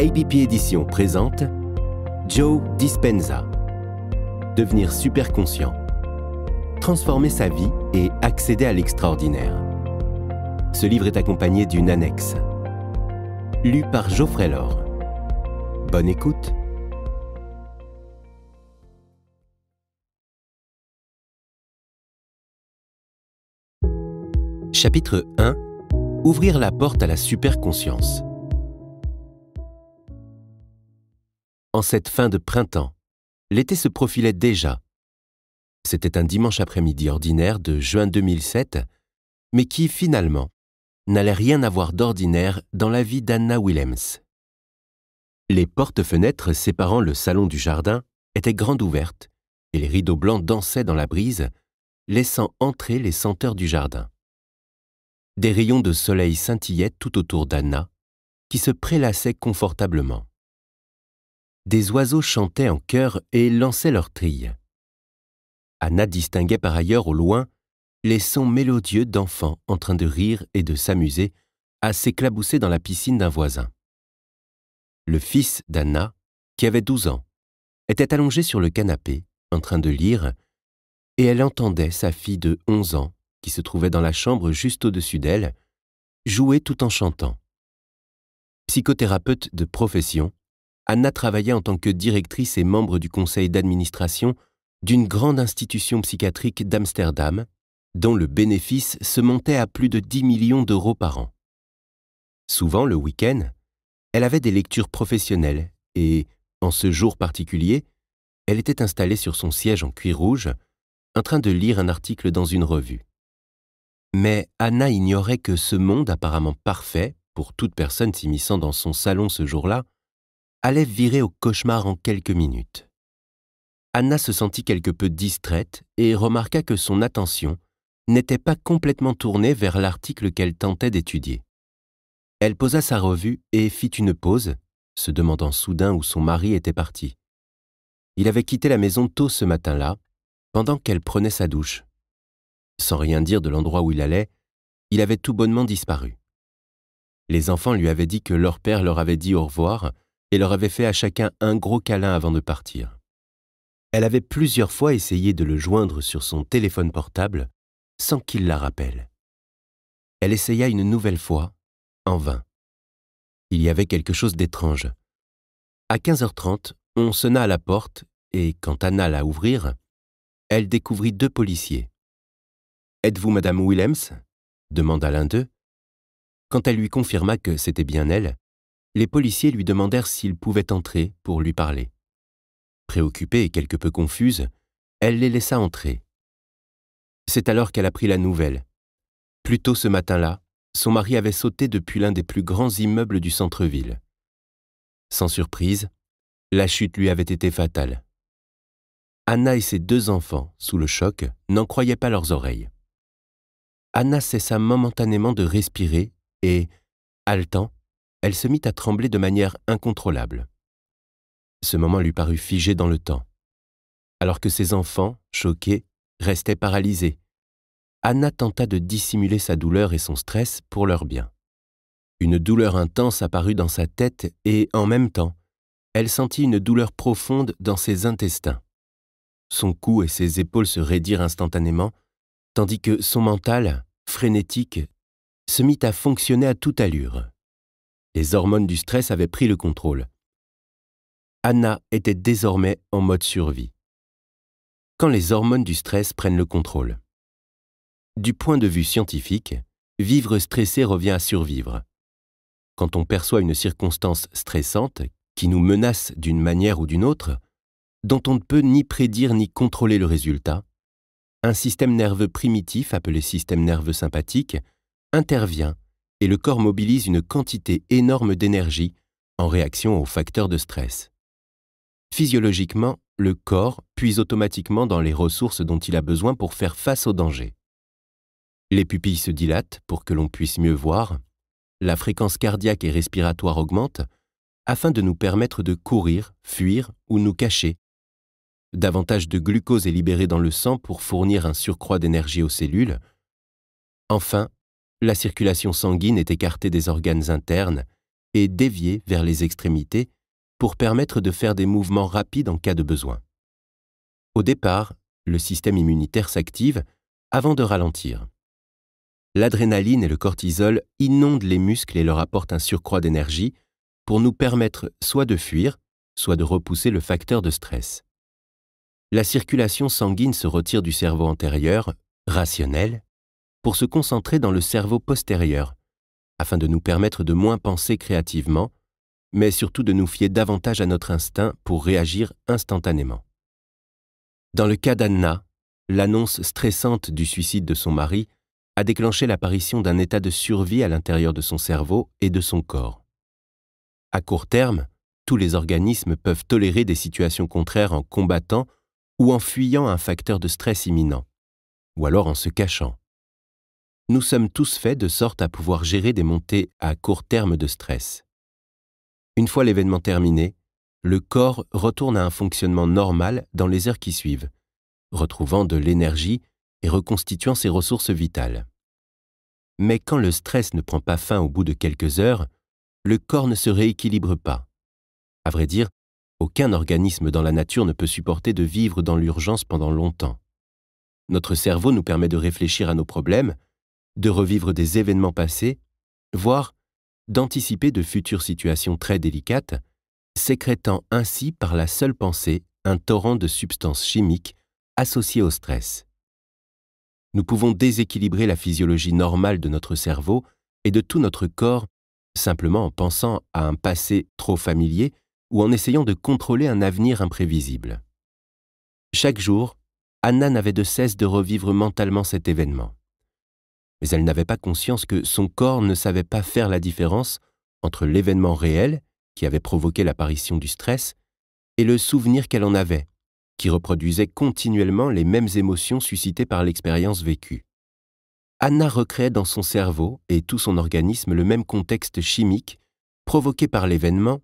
ABP Édition présente Joe Dispenza. Devenir super conscient. Transformer sa vie et accéder à l'extraordinaire. Ce livre est accompagné d'une annexe. Lue par Geoffrey Laure. Bonne écoute. Chapitre 1 Ouvrir la porte à la super conscience cette fin de printemps. L'été se profilait déjà. C'était un dimanche après-midi ordinaire de juin 2007, mais qui, finalement, n'allait rien avoir d'ordinaire dans la vie d'Anna Willems. Les portes-fenêtres séparant le salon du jardin étaient grandes ouvertes, et les rideaux blancs dansaient dans la brise, laissant entrer les senteurs du jardin. Des rayons de soleil scintillaient tout autour d'Anna, qui se prélassait confortablement des oiseaux chantaient en chœur et lançaient leurs trilles. Anna distinguait par ailleurs au loin les sons mélodieux d'enfants en train de rire et de s'amuser à s'éclabousser dans la piscine d'un voisin. Le fils d'Anna, qui avait 12 ans, était allongé sur le canapé, en train de lire, et elle entendait sa fille de 11 ans, qui se trouvait dans la chambre juste au-dessus d'elle, jouer tout en chantant. Psychothérapeute de profession, Anna travaillait en tant que directrice et membre du conseil d'administration d'une grande institution psychiatrique d'Amsterdam, dont le bénéfice se montait à plus de 10 millions d'euros par an. Souvent le week-end, elle avait des lectures professionnelles et, en ce jour particulier, elle était installée sur son siège en cuir rouge, en train de lire un article dans une revue. Mais Anna ignorait que ce monde apparemment parfait, pour toute personne s'immisçant dans son salon ce jour-là, allait virer au cauchemar en quelques minutes. Anna se sentit quelque peu distraite et remarqua que son attention n'était pas complètement tournée vers l'article qu'elle tentait d'étudier. Elle posa sa revue et fit une pause, se demandant soudain où son mari était parti. Il avait quitté la maison tôt ce matin-là, pendant qu'elle prenait sa douche. Sans rien dire de l'endroit où il allait, il avait tout bonnement disparu. Les enfants lui avaient dit que leur père leur avait dit au revoir et leur avait fait à chacun un gros câlin avant de partir. Elle avait plusieurs fois essayé de le joindre sur son téléphone portable sans qu'il la rappelle. Elle essaya une nouvelle fois, en vain. Il y avait quelque chose d'étrange. À 15h30, on sonna à la porte et quand Anna la ouvrir, elle découvrit deux policiers. Êtes-vous Madame Willems demanda l'un d'eux. Quand elle lui confirma que c'était bien elle, les policiers lui demandèrent s'il pouvait entrer pour lui parler. Préoccupée et quelque peu confuse, elle les laissa entrer. C'est alors qu'elle apprit la nouvelle. Plus tôt ce matin-là, son mari avait sauté depuis l'un des plus grands immeubles du centre-ville. Sans surprise, la chute lui avait été fatale. Anna et ses deux enfants, sous le choc, n'en croyaient pas leurs oreilles. Anna cessa momentanément de respirer et, haletant, elle se mit à trembler de manière incontrôlable. Ce moment lui parut figé dans le temps. Alors que ses enfants, choqués, restaient paralysés, Anna tenta de dissimuler sa douleur et son stress pour leur bien. Une douleur intense apparut dans sa tête et, en même temps, elle sentit une douleur profonde dans ses intestins. Son cou et ses épaules se raidirent instantanément, tandis que son mental, frénétique, se mit à fonctionner à toute allure. Les hormones du stress avaient pris le contrôle. Anna était désormais en mode survie. Quand les hormones du stress prennent le contrôle. Du point de vue scientifique, vivre stressé revient à survivre. Quand on perçoit une circonstance stressante qui nous menace d'une manière ou d'une autre, dont on ne peut ni prédire ni contrôler le résultat, un système nerveux primitif appelé système nerveux sympathique intervient et le corps mobilise une quantité énorme d'énergie en réaction aux facteurs de stress. Physiologiquement, le corps puise automatiquement dans les ressources dont il a besoin pour faire face au danger. Les pupilles se dilatent pour que l'on puisse mieux voir, la fréquence cardiaque et respiratoire augmente afin de nous permettre de courir, fuir ou nous cacher. Davantage de glucose est libéré dans le sang pour fournir un surcroît d'énergie aux cellules. Enfin, la circulation sanguine est écartée des organes internes et déviée vers les extrémités pour permettre de faire des mouvements rapides en cas de besoin. Au départ, le système immunitaire s'active avant de ralentir. L'adrénaline et le cortisol inondent les muscles et leur apportent un surcroît d'énergie pour nous permettre soit de fuir, soit de repousser le facteur de stress. La circulation sanguine se retire du cerveau antérieur, rationnel, pour se concentrer dans le cerveau postérieur, afin de nous permettre de moins penser créativement, mais surtout de nous fier davantage à notre instinct pour réagir instantanément. Dans le cas d'Anna, l'annonce stressante du suicide de son mari a déclenché l'apparition d'un état de survie à l'intérieur de son cerveau et de son corps. À court terme, tous les organismes peuvent tolérer des situations contraires en combattant ou en fuyant un facteur de stress imminent, ou alors en se cachant nous sommes tous faits de sorte à pouvoir gérer des montées à court terme de stress. Une fois l'événement terminé, le corps retourne à un fonctionnement normal dans les heures qui suivent, retrouvant de l'énergie et reconstituant ses ressources vitales. Mais quand le stress ne prend pas fin au bout de quelques heures, le corps ne se rééquilibre pas. À vrai dire, aucun organisme dans la nature ne peut supporter de vivre dans l'urgence pendant longtemps. Notre cerveau nous permet de réfléchir à nos problèmes, de revivre des événements passés, voire d'anticiper de futures situations très délicates, sécrétant ainsi par la seule pensée un torrent de substances chimiques associées au stress. Nous pouvons déséquilibrer la physiologie normale de notre cerveau et de tout notre corps simplement en pensant à un passé trop familier ou en essayant de contrôler un avenir imprévisible. Chaque jour, Anna n'avait de cesse de revivre mentalement cet événement mais elle n'avait pas conscience que son corps ne savait pas faire la différence entre l'événement réel, qui avait provoqué l'apparition du stress, et le souvenir qu'elle en avait, qui reproduisait continuellement les mêmes émotions suscitées par l'expérience vécue. Anna recréait dans son cerveau et tout son organisme le même contexte chimique provoqué par l'événement,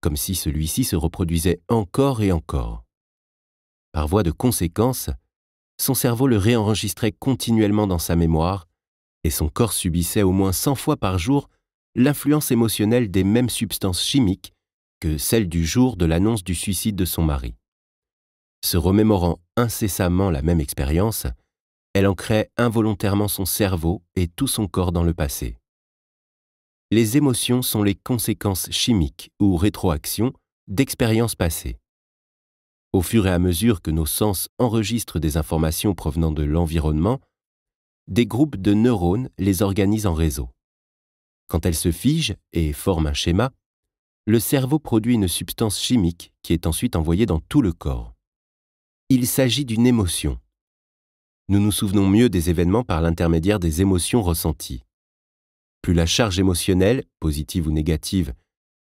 comme si celui-ci se reproduisait encore et encore. Par voie de conséquence, son cerveau le réenregistrait continuellement dans sa mémoire et son corps subissait au moins 100 fois par jour l'influence émotionnelle des mêmes substances chimiques que celles du jour de l'annonce du suicide de son mari. Se remémorant incessamment la même expérience, elle ancrait involontairement son cerveau et tout son corps dans le passé. Les émotions sont les conséquences chimiques ou rétroactions d'expériences passées. Au fur et à mesure que nos sens enregistrent des informations provenant de l'environnement, des groupes de neurones les organisent en réseau. Quand elles se figent et forment un schéma, le cerveau produit une substance chimique qui est ensuite envoyée dans tout le corps. Il s'agit d'une émotion. Nous nous souvenons mieux des événements par l'intermédiaire des émotions ressenties. Plus la charge émotionnelle, positive ou négative,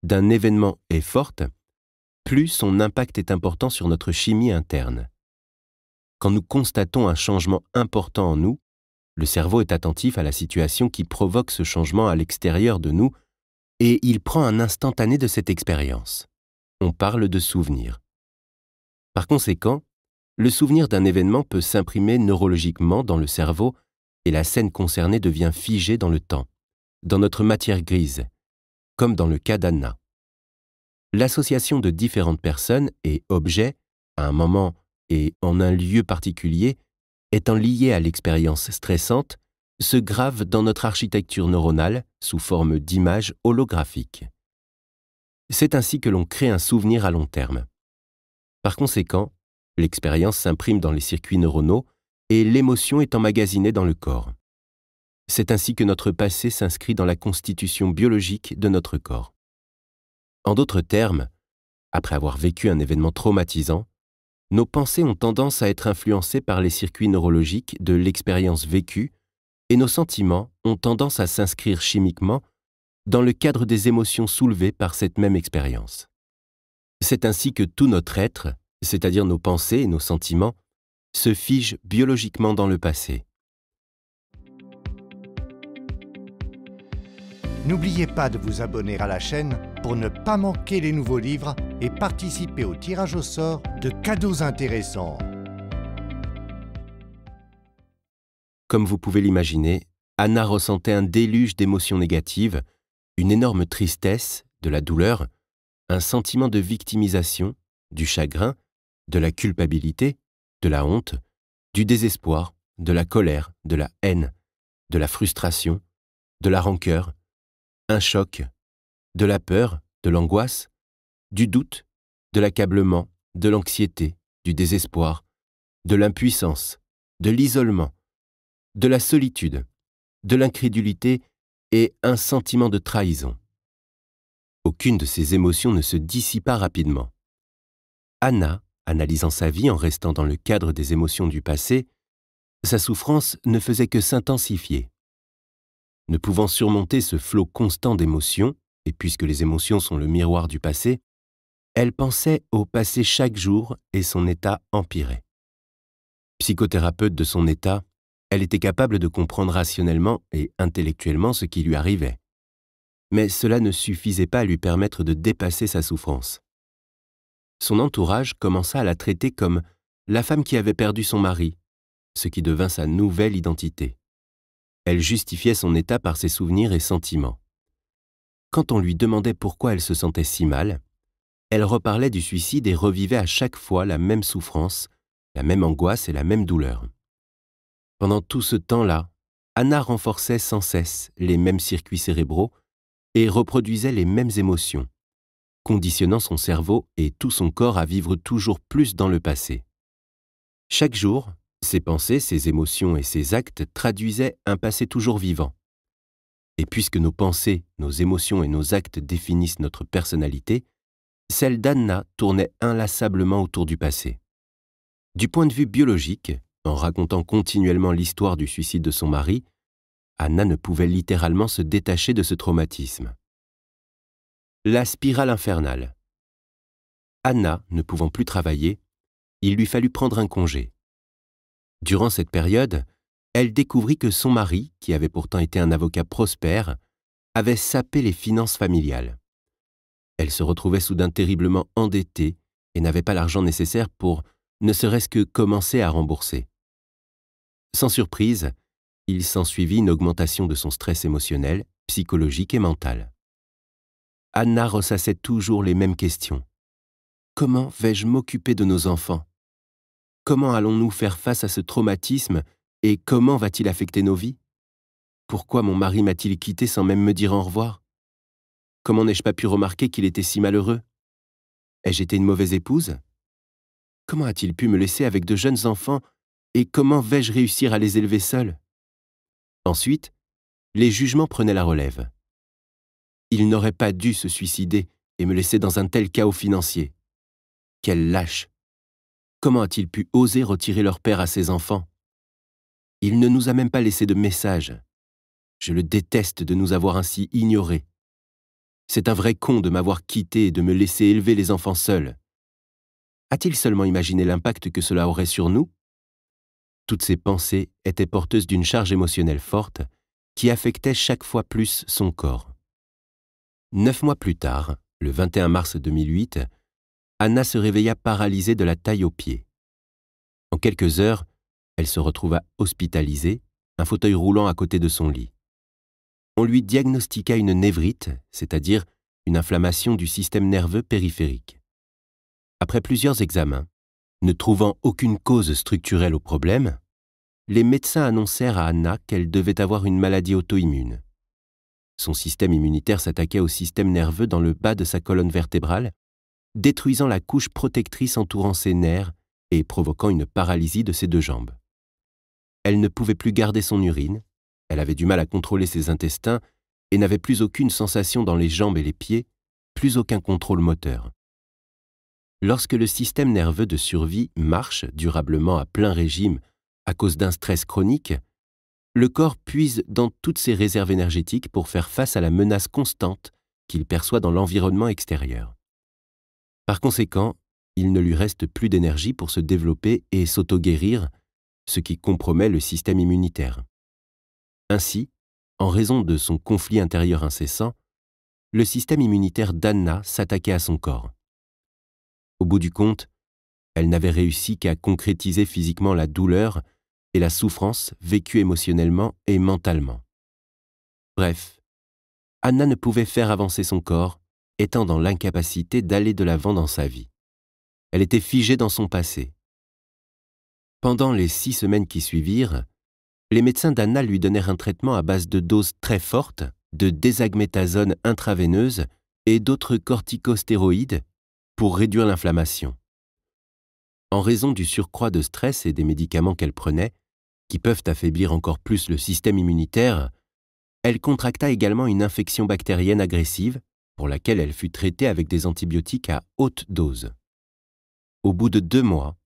d'un événement est forte, plus son impact est important sur notre chimie interne. Quand nous constatons un changement important en nous, le cerveau est attentif à la situation qui provoque ce changement à l'extérieur de nous et il prend un instantané de cette expérience. On parle de souvenir. Par conséquent, le souvenir d'un événement peut s'imprimer neurologiquement dans le cerveau et la scène concernée devient figée dans le temps, dans notre matière grise, comme dans le cas d'Anna. L'association de différentes personnes et objets, à un moment et en un lieu particulier, étant lié à l'expérience stressante, se grave dans notre architecture neuronale sous forme d'images holographiques. C'est ainsi que l'on crée un souvenir à long terme. Par conséquent, l'expérience s'imprime dans les circuits neuronaux et l'émotion est emmagasinée dans le corps. C'est ainsi que notre passé s'inscrit dans la constitution biologique de notre corps. En d'autres termes, après avoir vécu un événement traumatisant, nos pensées ont tendance à être influencées par les circuits neurologiques de l'expérience vécue et nos sentiments ont tendance à s'inscrire chimiquement dans le cadre des émotions soulevées par cette même expérience. C'est ainsi que tout notre être, c'est-à-dire nos pensées et nos sentiments, se fige biologiquement dans le passé. N'oubliez pas de vous abonner à la chaîne pour ne pas manquer les nouveaux livres et participer au tirage au sort de cadeaux intéressants. Comme vous pouvez l'imaginer, Anna ressentait un déluge d'émotions négatives, une énorme tristesse, de la douleur, un sentiment de victimisation, du chagrin, de la culpabilité, de la honte, du désespoir, de la colère, de la haine, de la frustration, de la rancœur, un choc, de la peur, de l'angoisse, du doute, de l'accablement, de l'anxiété, du désespoir, de l'impuissance, de l'isolement, de la solitude, de l'incrédulité et un sentiment de trahison. Aucune de ces émotions ne se dissipa rapidement. Anna, analysant sa vie en restant dans le cadre des émotions du passé, sa souffrance ne faisait que s'intensifier. Ne pouvant surmonter ce flot constant d'émotions, et puisque les émotions sont le miroir du passé, elle pensait au passé chaque jour et son état empirait. Psychothérapeute de son état, elle était capable de comprendre rationnellement et intellectuellement ce qui lui arrivait. Mais cela ne suffisait pas à lui permettre de dépasser sa souffrance. Son entourage commença à la traiter comme la femme qui avait perdu son mari, ce qui devint sa nouvelle identité. Elle justifiait son état par ses souvenirs et sentiments. Quand on lui demandait pourquoi elle se sentait si mal, elle reparlait du suicide et revivait à chaque fois la même souffrance, la même angoisse et la même douleur. Pendant tout ce temps-là, Anna renforçait sans cesse les mêmes circuits cérébraux et reproduisait les mêmes émotions, conditionnant son cerveau et tout son corps à vivre toujours plus dans le passé. Chaque jour, ses pensées, ses émotions et ses actes traduisaient un passé toujours vivant. Et puisque nos pensées, nos émotions et nos actes définissent notre personnalité, celle d'Anna tournait inlassablement autour du passé. Du point de vue biologique, en racontant continuellement l'histoire du suicide de son mari, Anna ne pouvait littéralement se détacher de ce traumatisme. La spirale infernale. Anna ne pouvant plus travailler, il lui fallut prendre un congé. Durant cette période, elle découvrit que son mari, qui avait pourtant été un avocat prospère, avait sapé les finances familiales. Elle se retrouvait soudain terriblement endettée et n'avait pas l'argent nécessaire pour ne serait-ce que commencer à rembourser. Sans surprise, il s'ensuivit une augmentation de son stress émotionnel, psychologique et mental. Anna ressassait toujours les mêmes questions. Comment vais-je m'occuper de nos enfants Comment allons-nous faire face à ce traumatisme et comment va-t-il affecter nos vies Pourquoi mon mari m'a-t-il quitté sans même me dire au revoir Comment n'ai-je pas pu remarquer qu'il était si malheureux Ai-je été une mauvaise épouse Comment a-t-il pu me laisser avec de jeunes enfants et comment vais-je réussir à les élever seuls Ensuite, les jugements prenaient la relève. Il n'aurait pas dû se suicider et me laisser dans un tel chaos financier. Quel lâche Comment a-t-il pu oser retirer leur père à ses enfants Il ne nous a même pas laissé de message. Je le déteste de nous avoir ainsi ignorés c'est un vrai con de m'avoir quitté et de me laisser élever les enfants seuls. A-t-il seulement imaginé l'impact que cela aurait sur nous Toutes ces pensées étaient porteuses d'une charge émotionnelle forte qui affectait chaque fois plus son corps. Neuf mois plus tard, le 21 mars 2008, Anna se réveilla paralysée de la taille aux pieds. En quelques heures, elle se retrouva hospitalisée, un fauteuil roulant à côté de son lit on lui diagnostiqua une névrite, c'est-à-dire une inflammation du système nerveux périphérique. Après plusieurs examens, ne trouvant aucune cause structurelle au problème, les médecins annoncèrent à Anna qu'elle devait avoir une maladie auto-immune. Son système immunitaire s'attaquait au système nerveux dans le bas de sa colonne vertébrale, détruisant la couche protectrice entourant ses nerfs et provoquant une paralysie de ses deux jambes. Elle ne pouvait plus garder son urine, elle avait du mal à contrôler ses intestins et n'avait plus aucune sensation dans les jambes et les pieds, plus aucun contrôle moteur. Lorsque le système nerveux de survie marche durablement à plein régime à cause d'un stress chronique, le corps puise dans toutes ses réserves énergétiques pour faire face à la menace constante qu'il perçoit dans l'environnement extérieur. Par conséquent, il ne lui reste plus d'énergie pour se développer et s'auto-guérir, ce qui compromet le système immunitaire. Ainsi, en raison de son conflit intérieur incessant, le système immunitaire d'Anna s'attaquait à son corps. Au bout du compte, elle n'avait réussi qu'à concrétiser physiquement la douleur et la souffrance vécue émotionnellement et mentalement. Bref, Anna ne pouvait faire avancer son corps, étant dans l'incapacité d'aller de l'avant dans sa vie. Elle était figée dans son passé. Pendant les six semaines qui suivirent, les médecins d'Anna lui donnèrent un traitement à base de doses très fortes, de désagmétazone intraveineuse et d'autres corticostéroïdes pour réduire l'inflammation. En raison du surcroît de stress et des médicaments qu'elle prenait, qui peuvent affaiblir encore plus le système immunitaire, elle contracta également une infection bactérienne agressive, pour laquelle elle fut traitée avec des antibiotiques à haute dose. Au bout de deux mois,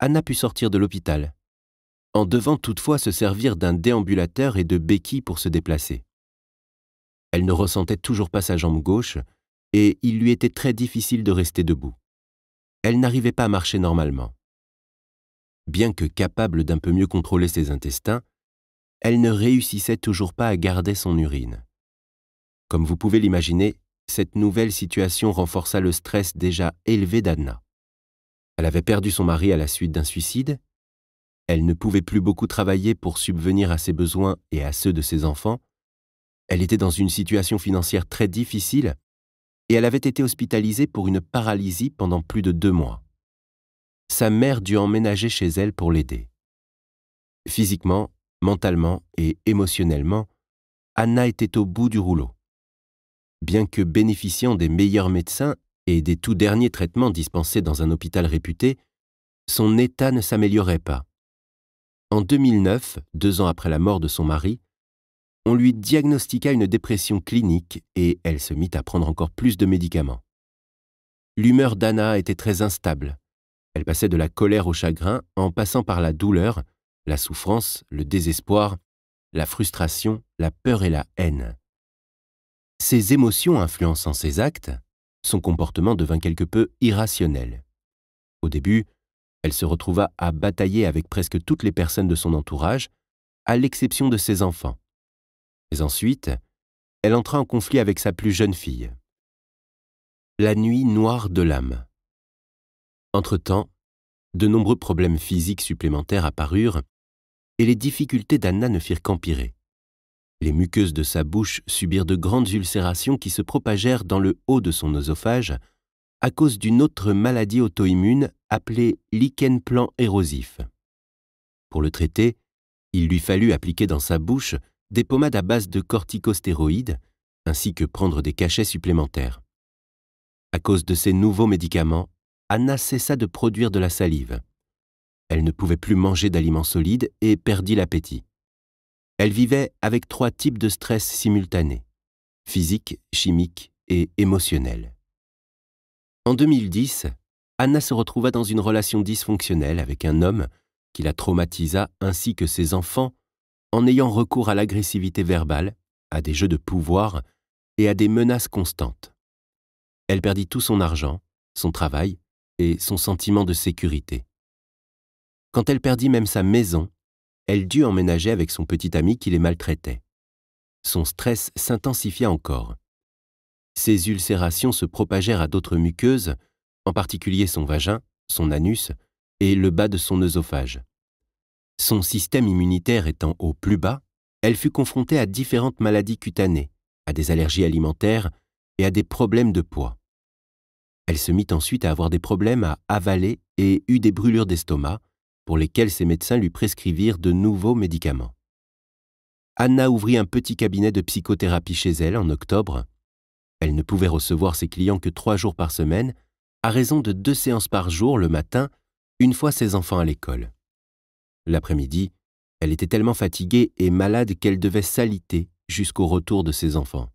Anna put sortir de l'hôpital en devant toutefois se servir d'un déambulateur et de béquilles pour se déplacer. Elle ne ressentait toujours pas sa jambe gauche, et il lui était très difficile de rester debout. Elle n'arrivait pas à marcher normalement. Bien que capable d'un peu mieux contrôler ses intestins, elle ne réussissait toujours pas à garder son urine. Comme vous pouvez l'imaginer, cette nouvelle situation renforça le stress déjà élevé d'Anna. Elle avait perdu son mari à la suite d'un suicide, elle ne pouvait plus beaucoup travailler pour subvenir à ses besoins et à ceux de ses enfants. Elle était dans une situation financière très difficile et elle avait été hospitalisée pour une paralysie pendant plus de deux mois. Sa mère dut emménager chez elle pour l'aider. Physiquement, mentalement et émotionnellement, Anna était au bout du rouleau. Bien que bénéficiant des meilleurs médecins et des tout derniers traitements dispensés dans un hôpital réputé, son état ne s'améliorait pas. En 2009, deux ans après la mort de son mari, on lui diagnostiqua une dépression clinique et elle se mit à prendre encore plus de médicaments. L'humeur d'Anna était très instable. Elle passait de la colère au chagrin en passant par la douleur, la souffrance, le désespoir, la frustration, la peur et la haine. Ses émotions influençant ses actes, son comportement devint quelque peu irrationnel. Au début, elle se retrouva à batailler avec presque toutes les personnes de son entourage, à l'exception de ses enfants. Mais ensuite, elle entra en conflit avec sa plus jeune fille. La nuit noire de l'âme. Entre-temps, de nombreux problèmes physiques supplémentaires apparurent, et les difficultés d'Anna ne firent qu'empirer. Les muqueuses de sa bouche subirent de grandes ulcérations qui se propagèrent dans le haut de son oesophage, à cause d'une autre maladie auto-immune appelée lichen plan érosif. Pour le traiter, il lui fallut appliquer dans sa bouche des pommades à base de corticostéroïdes ainsi que prendre des cachets supplémentaires. À cause de ces nouveaux médicaments, Anna cessa de produire de la salive. Elle ne pouvait plus manger d'aliments solides et perdit l'appétit. Elle vivait avec trois types de stress simultanés, physique, chimique et émotionnel. En 2010, Anna se retrouva dans une relation dysfonctionnelle avec un homme qui la traumatisa ainsi que ses enfants en ayant recours à l'agressivité verbale, à des jeux de pouvoir et à des menaces constantes. Elle perdit tout son argent, son travail et son sentiment de sécurité. Quand elle perdit même sa maison, elle dut emménager avec son petit ami qui les maltraitait. Son stress s'intensifia encore. Ses ulcérations se propagèrent à d'autres muqueuses, en particulier son vagin, son anus et le bas de son œsophage. Son système immunitaire étant au plus bas, elle fut confrontée à différentes maladies cutanées, à des allergies alimentaires et à des problèmes de poids. Elle se mit ensuite à avoir des problèmes à avaler et eut des brûlures d'estomac, pour lesquelles ses médecins lui prescrivirent de nouveaux médicaments. Anna ouvrit un petit cabinet de psychothérapie chez elle en octobre elle ne pouvait recevoir ses clients que trois jours par semaine, à raison de deux séances par jour le matin, une fois ses enfants à l'école. L'après-midi, elle était tellement fatiguée et malade qu'elle devait s'aliter jusqu'au retour de ses enfants.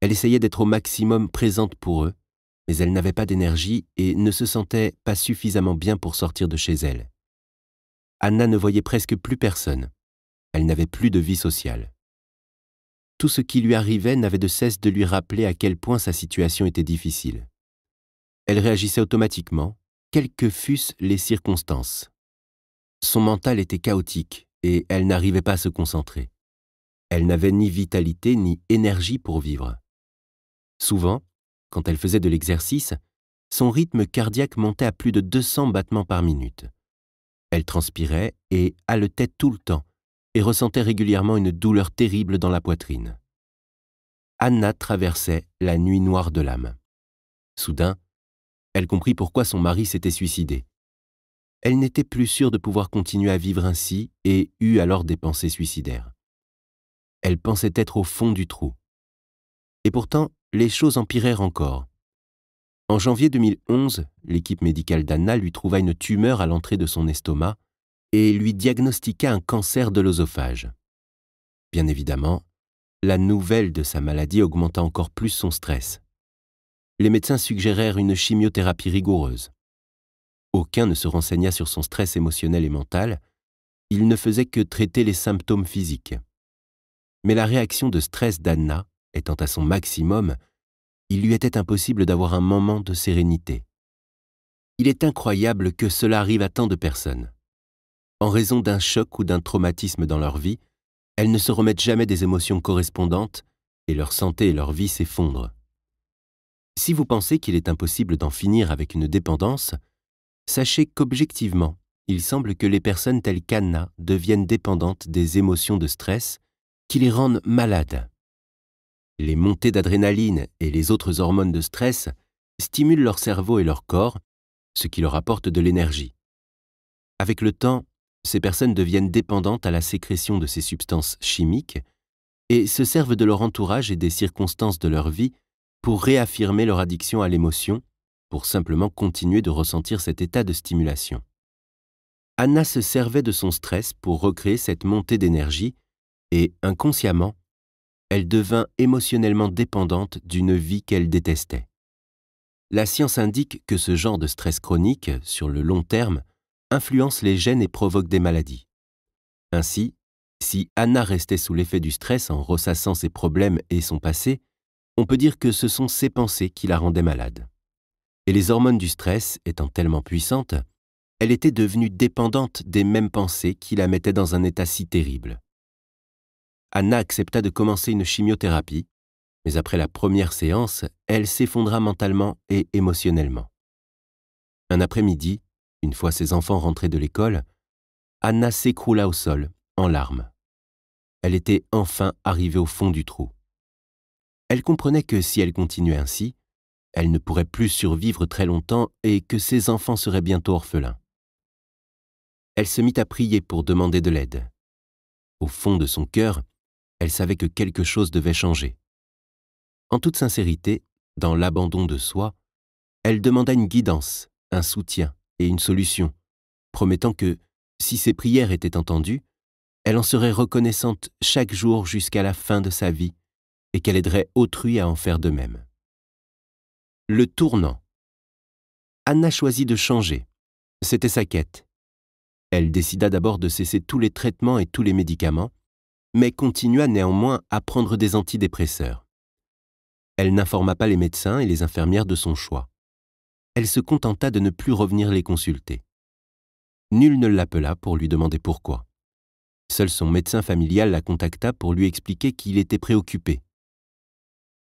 Elle essayait d'être au maximum présente pour eux, mais elle n'avait pas d'énergie et ne se sentait pas suffisamment bien pour sortir de chez elle. Anna ne voyait presque plus personne. Elle n'avait plus de vie sociale tout ce qui lui arrivait n'avait de cesse de lui rappeler à quel point sa situation était difficile. Elle réagissait automatiquement, quelles que fussent les circonstances. Son mental était chaotique et elle n'arrivait pas à se concentrer. Elle n'avait ni vitalité ni énergie pour vivre. Souvent, quand elle faisait de l'exercice, son rythme cardiaque montait à plus de 200 battements par minute. Elle transpirait et haletait tout le temps, et ressentait régulièrement une douleur terrible dans la poitrine. Anna traversait la nuit noire de l'âme. Soudain, elle comprit pourquoi son mari s'était suicidé. Elle n'était plus sûre de pouvoir continuer à vivre ainsi et eut alors des pensées suicidaires. Elle pensait être au fond du trou. Et pourtant, les choses empirèrent encore. En janvier 2011, l'équipe médicale d'Anna lui trouva une tumeur à l'entrée de son estomac et lui diagnostiqua un cancer de l'œsophage. Bien évidemment, la nouvelle de sa maladie augmenta encore plus son stress. Les médecins suggérèrent une chimiothérapie rigoureuse. Aucun ne se renseigna sur son stress émotionnel et mental, il ne faisait que traiter les symptômes physiques. Mais la réaction de stress d'Anna étant à son maximum, il lui était impossible d'avoir un moment de sérénité. Il est incroyable que cela arrive à tant de personnes en raison d'un choc ou d'un traumatisme dans leur vie, elles ne se remettent jamais des émotions correspondantes et leur santé et leur vie s'effondrent. Si vous pensez qu'il est impossible d'en finir avec une dépendance, sachez qu'objectivement, il semble que les personnes telles qu'Anna deviennent dépendantes des émotions de stress qui les rendent malades. Les montées d'adrénaline et les autres hormones de stress stimulent leur cerveau et leur corps, ce qui leur apporte de l'énergie. Avec le temps, ces personnes deviennent dépendantes à la sécrétion de ces substances chimiques et se servent de leur entourage et des circonstances de leur vie pour réaffirmer leur addiction à l'émotion, pour simplement continuer de ressentir cet état de stimulation. Anna se servait de son stress pour recréer cette montée d'énergie et, inconsciemment, elle devint émotionnellement dépendante d'une vie qu'elle détestait. La science indique que ce genre de stress chronique, sur le long terme, Influence les gènes et provoquent des maladies. Ainsi, si Anna restait sous l'effet du stress en ressassant ses problèmes et son passé, on peut dire que ce sont ses pensées qui la rendaient malade. Et les hormones du stress étant tellement puissantes, elle était devenue dépendante des mêmes pensées qui la mettaient dans un état si terrible. Anna accepta de commencer une chimiothérapie, mais après la première séance, elle s'effondra mentalement et émotionnellement. Un après-midi, une fois ses enfants rentrés de l'école, Anna s'écroula au sol, en larmes. Elle était enfin arrivée au fond du trou. Elle comprenait que si elle continuait ainsi, elle ne pourrait plus survivre très longtemps et que ses enfants seraient bientôt orphelins. Elle se mit à prier pour demander de l'aide. Au fond de son cœur, elle savait que quelque chose devait changer. En toute sincérité, dans l'abandon de soi, elle demanda une guidance, un soutien, et une solution, promettant que, si ses prières étaient entendues, elle en serait reconnaissante chaque jour jusqu'à la fin de sa vie et qu'elle aiderait autrui à en faire de même. Le tournant. Anna choisit de changer. C'était sa quête. Elle décida d'abord de cesser tous les traitements et tous les médicaments, mais continua néanmoins à prendre des antidépresseurs. Elle n'informa pas les médecins et les infirmières de son choix elle se contenta de ne plus revenir les consulter. Nul ne l'appela pour lui demander pourquoi. Seul son médecin familial la contacta pour lui expliquer qu'il était préoccupé.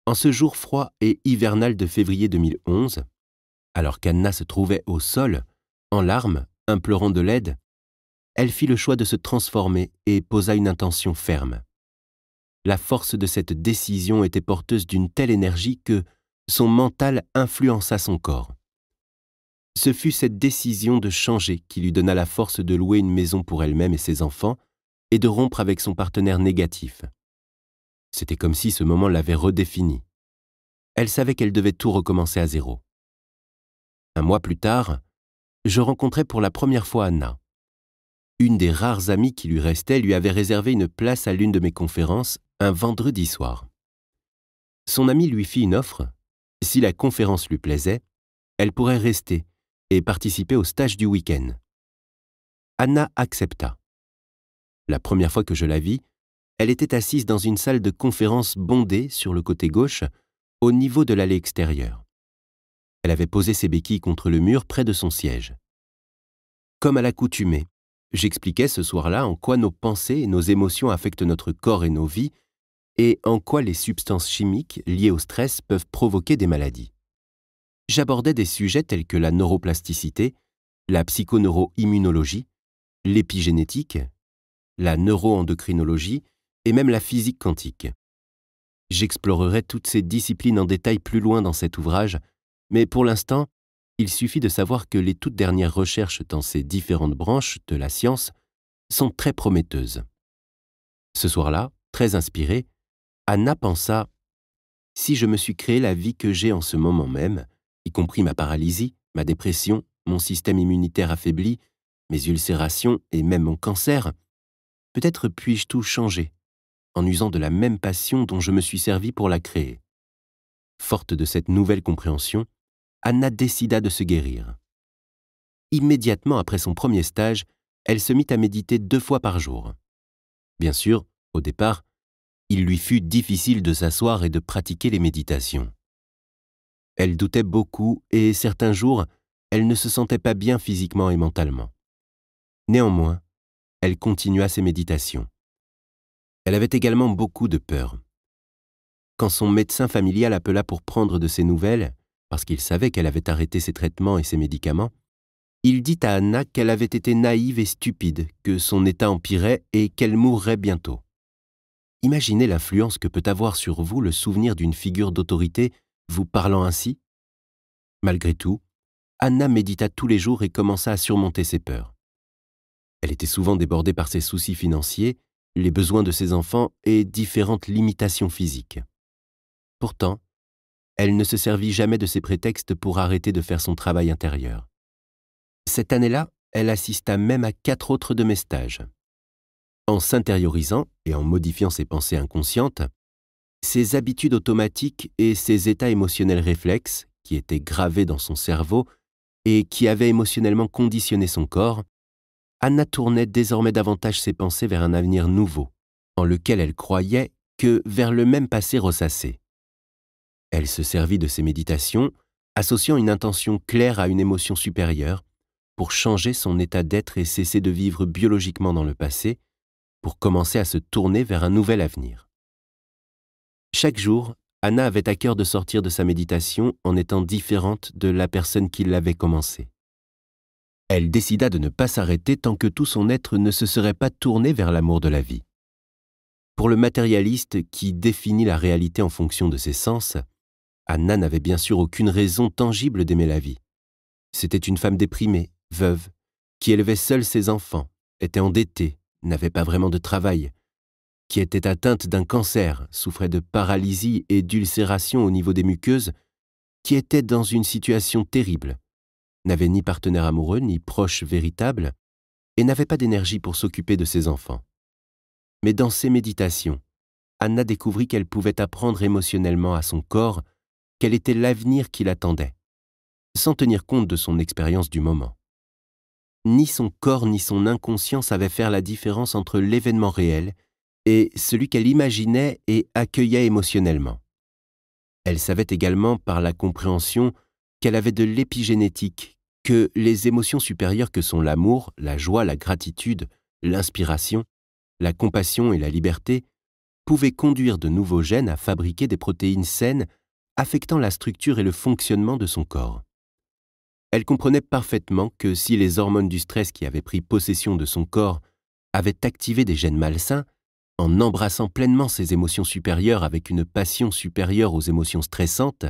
En ce jour froid et hivernal de février 2011, alors qu'Anna se trouvait au sol, en larmes, implorant de l'aide, elle fit le choix de se transformer et posa une intention ferme. La force de cette décision était porteuse d'une telle énergie que son mental influença son corps. Ce fut cette décision de changer qui lui donna la force de louer une maison pour elle-même et ses enfants et de rompre avec son partenaire négatif. C'était comme si ce moment l'avait redéfinie. Elle savait qu'elle devait tout recommencer à zéro. Un mois plus tard, je rencontrai pour la première fois Anna. Une des rares amies qui lui restait lui avait réservé une place à l'une de mes conférences un vendredi soir. Son amie lui fit une offre. Si la conférence lui plaisait, elle pourrait rester et participer au stage du week-end. Anna accepta. La première fois que je la vis, elle était assise dans une salle de conférence bondée sur le côté gauche, au niveau de l'allée extérieure. Elle avait posé ses béquilles contre le mur près de son siège. Comme à l'accoutumée, j'expliquais ce soir-là en quoi nos pensées et nos émotions affectent notre corps et nos vies, et en quoi les substances chimiques liées au stress peuvent provoquer des maladies j'abordais des sujets tels que la neuroplasticité, la psychoneuroimmunologie, l'épigénétique, la neuroendocrinologie et même la physique quantique. J'explorerai toutes ces disciplines en détail plus loin dans cet ouvrage, mais pour l'instant, il suffit de savoir que les toutes dernières recherches dans ces différentes branches de la science sont très prometteuses. Ce soir-là, très inspirée, Anna pensa Si je me suis créé la vie que j'ai en ce moment même, y compris ma paralysie, ma dépression, mon système immunitaire affaibli, mes ulcérations et même mon cancer, peut-être puis-je tout changer en usant de la même passion dont je me suis servi pour la créer. Forte de cette nouvelle compréhension, Anna décida de se guérir. Immédiatement après son premier stage, elle se mit à méditer deux fois par jour. Bien sûr, au départ, il lui fut difficile de s'asseoir et de pratiquer les méditations. Elle doutait beaucoup et certains jours, elle ne se sentait pas bien physiquement et mentalement. Néanmoins, elle continua ses méditations. Elle avait également beaucoup de peur. Quand son médecin familial appela pour prendre de ses nouvelles, parce qu'il savait qu'elle avait arrêté ses traitements et ses médicaments, il dit à Anna qu'elle avait été naïve et stupide, que son état empirait et qu'elle mourrait bientôt. Imaginez l'influence que peut avoir sur vous le souvenir d'une figure d'autorité vous parlant ainsi Malgré tout, Anna médita tous les jours et commença à surmonter ses peurs. Elle était souvent débordée par ses soucis financiers, les besoins de ses enfants et différentes limitations physiques. Pourtant, elle ne se servit jamais de ces prétextes pour arrêter de faire son travail intérieur. Cette année-là, elle assista même à quatre autres de mes stages. En s'intériorisant et en modifiant ses pensées inconscientes, ses habitudes automatiques et ses états émotionnels réflexes, qui étaient gravés dans son cerveau et qui avaient émotionnellement conditionné son corps, Anna tournait désormais davantage ses pensées vers un avenir nouveau, en lequel elle croyait, que vers le même passé ressassé. Elle se servit de ses méditations, associant une intention claire à une émotion supérieure, pour changer son état d'être et cesser de vivre biologiquement dans le passé, pour commencer à se tourner vers un nouvel avenir. Chaque jour, Anna avait à cœur de sortir de sa méditation en étant différente de la personne qui l'avait commencée. Elle décida de ne pas s'arrêter tant que tout son être ne se serait pas tourné vers l'amour de la vie. Pour le matérialiste qui définit la réalité en fonction de ses sens, Anna n'avait bien sûr aucune raison tangible d'aimer la vie. C'était une femme déprimée, veuve, qui élevait seule ses enfants, était endettée, n'avait pas vraiment de travail, qui était atteinte d'un cancer, souffrait de paralysie et d'ulcération au niveau des muqueuses, qui était dans une situation terrible, n'avait ni partenaire amoureux ni proche véritable, et n'avait pas d'énergie pour s'occuper de ses enfants. Mais dans ses méditations, Anna découvrit qu'elle pouvait apprendre émotionnellement à son corps quel était l'avenir qui l'attendait, sans tenir compte de son expérience du moment. Ni son corps ni son inconscient savaient faire la différence entre l'événement réel et celui qu'elle imaginait et accueillait émotionnellement. Elle savait également par la compréhension qu'elle avait de l'épigénétique, que les émotions supérieures que sont l'amour, la joie, la gratitude, l'inspiration, la compassion et la liberté pouvaient conduire de nouveaux gènes à fabriquer des protéines saines affectant la structure et le fonctionnement de son corps. Elle comprenait parfaitement que si les hormones du stress qui avaient pris possession de son corps avaient activé des gènes malsains, en embrassant pleinement ses émotions supérieures avec une passion supérieure aux émotions stressantes,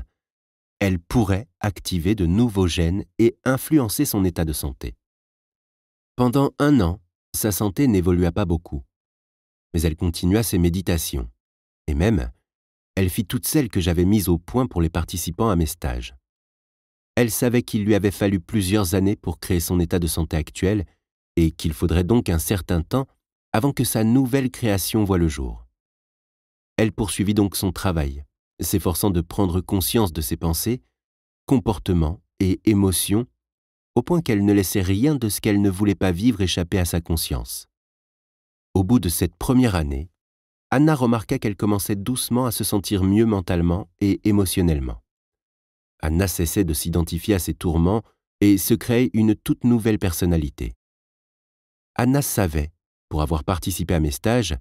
elle pourrait activer de nouveaux gènes et influencer son état de santé. Pendant un an, sa santé n'évolua pas beaucoup, mais elle continua ses méditations, et même, elle fit toutes celles que j'avais mises au point pour les participants à mes stages. Elle savait qu'il lui avait fallu plusieurs années pour créer son état de santé actuel et qu'il faudrait donc un certain temps avant que sa nouvelle création voie le jour. Elle poursuivit donc son travail, s'efforçant de prendre conscience de ses pensées, comportements et émotions, au point qu'elle ne laissait rien de ce qu'elle ne voulait pas vivre échapper à sa conscience. Au bout de cette première année, Anna remarqua qu'elle commençait doucement à se sentir mieux mentalement et émotionnellement. Anna cessait de s'identifier à ses tourments et se créait une toute nouvelle personnalité. Anna savait pour avoir participé à mes stages,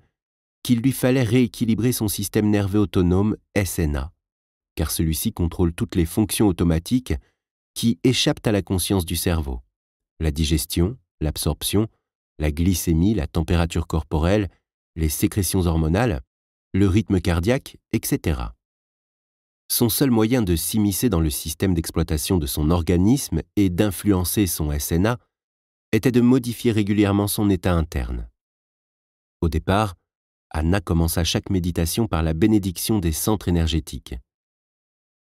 qu'il lui fallait rééquilibrer son système nerveux autonome SNA, car celui-ci contrôle toutes les fonctions automatiques qui échappent à la conscience du cerveau, la digestion, l'absorption, la glycémie, la température corporelle, les sécrétions hormonales, le rythme cardiaque, etc. Son seul moyen de s'immiscer dans le système d'exploitation de son organisme et d'influencer son SNA était de modifier régulièrement son état interne. Au départ, Anna commença chaque méditation par la bénédiction des centres énergétiques.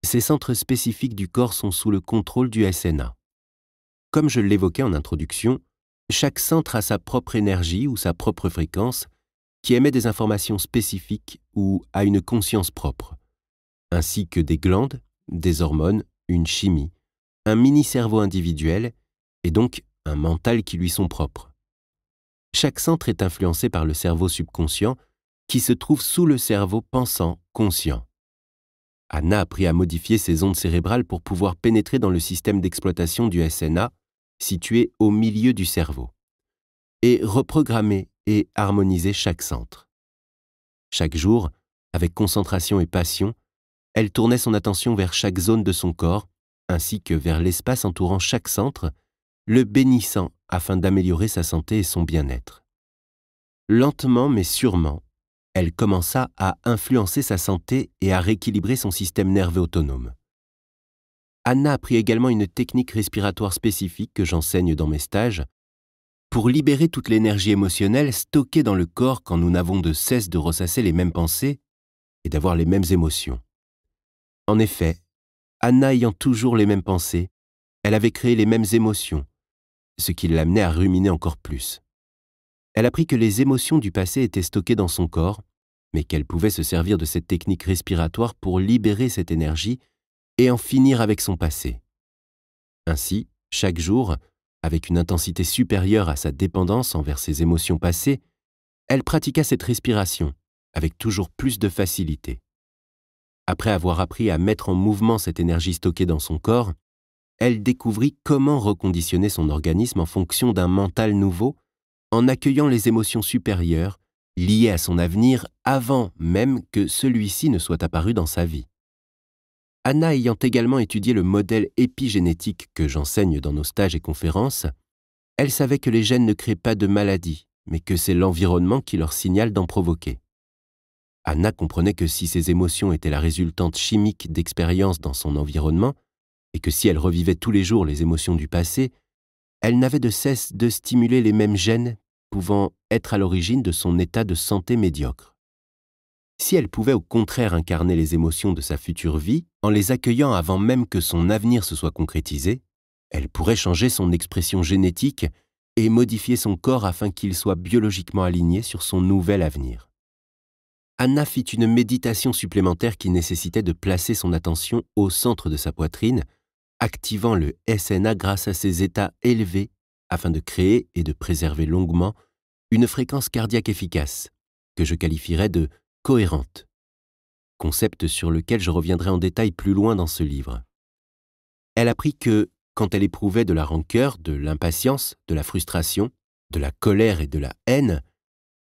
Ces centres spécifiques du corps sont sous le contrôle du SNA. Comme je l'évoquais en introduction, chaque centre a sa propre énergie ou sa propre fréquence qui émet des informations spécifiques ou a une conscience propre, ainsi que des glandes, des hormones, une chimie, un mini-cerveau individuel et donc un mental qui lui sont propres. Chaque centre est influencé par le cerveau subconscient qui se trouve sous le cerveau pensant conscient. Anna a à modifier ses ondes cérébrales pour pouvoir pénétrer dans le système d'exploitation du SNA situé au milieu du cerveau et reprogrammer et harmoniser chaque centre. Chaque jour, avec concentration et passion, elle tournait son attention vers chaque zone de son corps, ainsi que vers l'espace entourant chaque centre, le bénissant afin d'améliorer sa santé et son bien-être. Lentement mais sûrement, elle commença à influencer sa santé et à rééquilibrer son système nerveux autonome. Anna apprit également une technique respiratoire spécifique que j'enseigne dans mes stages pour libérer toute l'énergie émotionnelle stockée dans le corps quand nous n'avons de cesse de ressasser les mêmes pensées et d'avoir les mêmes émotions. En effet, Anna ayant toujours les mêmes pensées, elle avait créé les mêmes émotions, ce qui l'amenait à ruminer encore plus. Elle apprit que les émotions du passé étaient stockées dans son corps, mais qu'elle pouvait se servir de cette technique respiratoire pour libérer cette énergie et en finir avec son passé. Ainsi, chaque jour, avec une intensité supérieure à sa dépendance envers ses émotions passées, elle pratiqua cette respiration avec toujours plus de facilité. Après avoir appris à mettre en mouvement cette énergie stockée dans son corps, elle découvrit comment reconditionner son organisme en fonction d'un mental nouveau, en accueillant les émotions supérieures liées à son avenir avant même que celui-ci ne soit apparu dans sa vie. Anna ayant également étudié le modèle épigénétique que j'enseigne dans nos stages et conférences, elle savait que les gènes ne créent pas de maladies, mais que c'est l'environnement qui leur signale d'en provoquer. Anna comprenait que si ses émotions étaient la résultante chimique d'expériences dans son environnement, et que si elle revivait tous les jours les émotions du passé, elle n'avait de cesse de stimuler les mêmes gènes pouvant être à l'origine de son état de santé médiocre. Si elle pouvait au contraire incarner les émotions de sa future vie en les accueillant avant même que son avenir se soit concrétisé, elle pourrait changer son expression génétique et modifier son corps afin qu'il soit biologiquement aligné sur son nouvel avenir. Anna fit une méditation supplémentaire qui nécessitait de placer son attention au centre de sa poitrine activant le SNA grâce à ses états élevés afin de créer et de préserver longuement une fréquence cardiaque efficace, que je qualifierais de cohérente, concept sur lequel je reviendrai en détail plus loin dans ce livre. Elle apprit que, quand elle éprouvait de la rancœur, de l'impatience, de la frustration, de la colère et de la haine,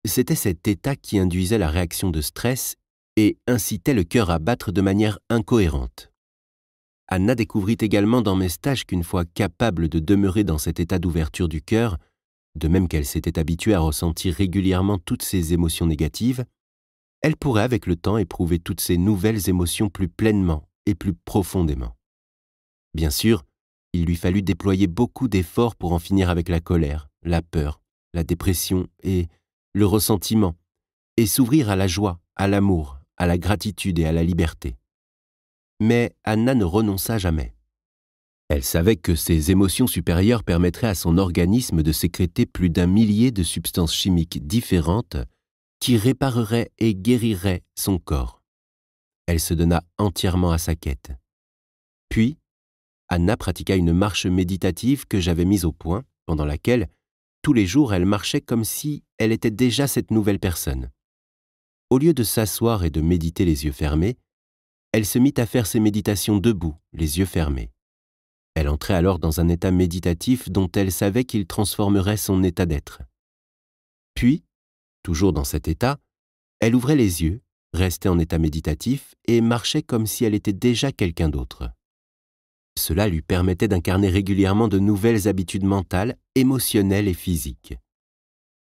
c'était cet état qui induisait la réaction de stress et incitait le cœur à battre de manière incohérente. Anna découvrit également dans mes stages qu'une fois capable de demeurer dans cet état d'ouverture du cœur, de même qu'elle s'était habituée à ressentir régulièrement toutes ses émotions négatives, elle pourrait avec le temps éprouver toutes ces nouvelles émotions plus pleinement et plus profondément. Bien sûr, il lui fallut déployer beaucoup d'efforts pour en finir avec la colère, la peur, la dépression et le ressentiment, et s'ouvrir à la joie, à l'amour, à la gratitude et à la liberté mais Anna ne renonça jamais. Elle savait que ses émotions supérieures permettraient à son organisme de sécréter plus d'un millier de substances chimiques différentes qui répareraient et guériraient son corps. Elle se donna entièrement à sa quête. Puis, Anna pratiqua une marche méditative que j'avais mise au point, pendant laquelle, tous les jours, elle marchait comme si elle était déjà cette nouvelle personne. Au lieu de s'asseoir et de méditer les yeux fermés, elle se mit à faire ses méditations debout, les yeux fermés. Elle entrait alors dans un état méditatif dont elle savait qu'il transformerait son état d'être. Puis, toujours dans cet état, elle ouvrait les yeux, restait en état méditatif et marchait comme si elle était déjà quelqu'un d'autre. Cela lui permettait d'incarner régulièrement de nouvelles habitudes mentales, émotionnelles et physiques.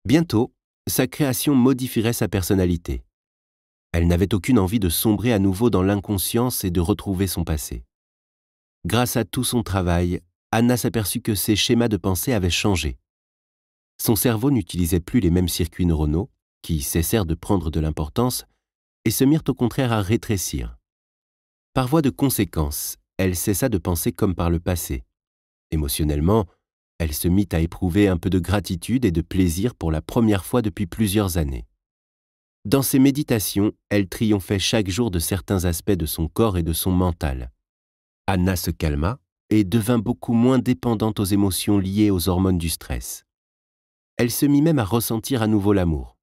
Bientôt, sa création modifierait sa personnalité. Elle n'avait aucune envie de sombrer à nouveau dans l'inconscience et de retrouver son passé. Grâce à tout son travail, Anna s'aperçut que ses schémas de pensée avaient changé. Son cerveau n'utilisait plus les mêmes circuits neuronaux, qui cessèrent de prendre de l'importance, et se mirent au contraire à rétrécir. Par voie de conséquence, elle cessa de penser comme par le passé. Émotionnellement, elle se mit à éprouver un peu de gratitude et de plaisir pour la première fois depuis plusieurs années. Dans ses méditations, elle triomphait chaque jour de certains aspects de son corps et de son mental. Anna se calma et devint beaucoup moins dépendante aux émotions liées aux hormones du stress. Elle se mit même à ressentir à nouveau l'amour.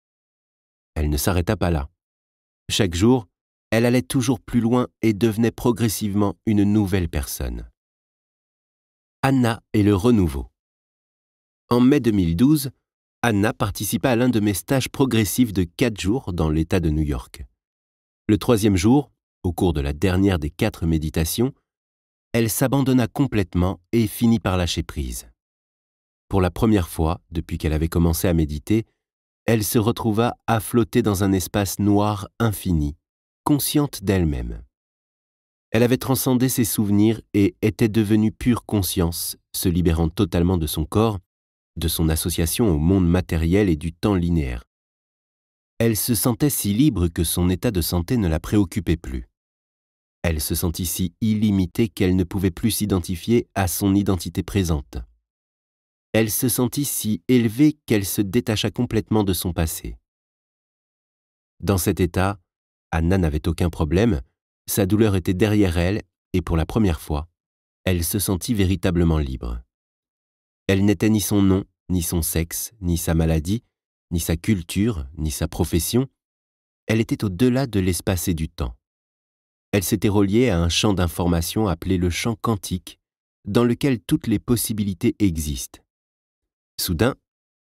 Elle ne s'arrêta pas là. Chaque jour, elle allait toujours plus loin et devenait progressivement une nouvelle personne. Anna et le renouveau. En mai 2012, Anna participa à l'un de mes stages progressifs de quatre jours dans l'État de New York. Le troisième jour, au cours de la dernière des quatre méditations, elle s'abandonna complètement et finit par lâcher prise. Pour la première fois depuis qu'elle avait commencé à méditer, elle se retrouva à flotter dans un espace noir infini, consciente d'elle-même. Elle avait transcendé ses souvenirs et était devenue pure conscience, se libérant totalement de son corps de son association au monde matériel et du temps linéaire. Elle se sentait si libre que son état de santé ne la préoccupait plus. Elle se sentit si illimitée qu'elle ne pouvait plus s'identifier à son identité présente. Elle se sentit si élevée qu'elle se détacha complètement de son passé. Dans cet état, Anna n'avait aucun problème, sa douleur était derrière elle, et pour la première fois, elle se sentit véritablement libre. Elle n'était ni son nom, ni son sexe, ni sa maladie, ni sa culture, ni sa profession. Elle était au-delà de l'espace et du temps. Elle s'était reliée à un champ d'information appelé le champ quantique, dans lequel toutes les possibilités existent. Soudain,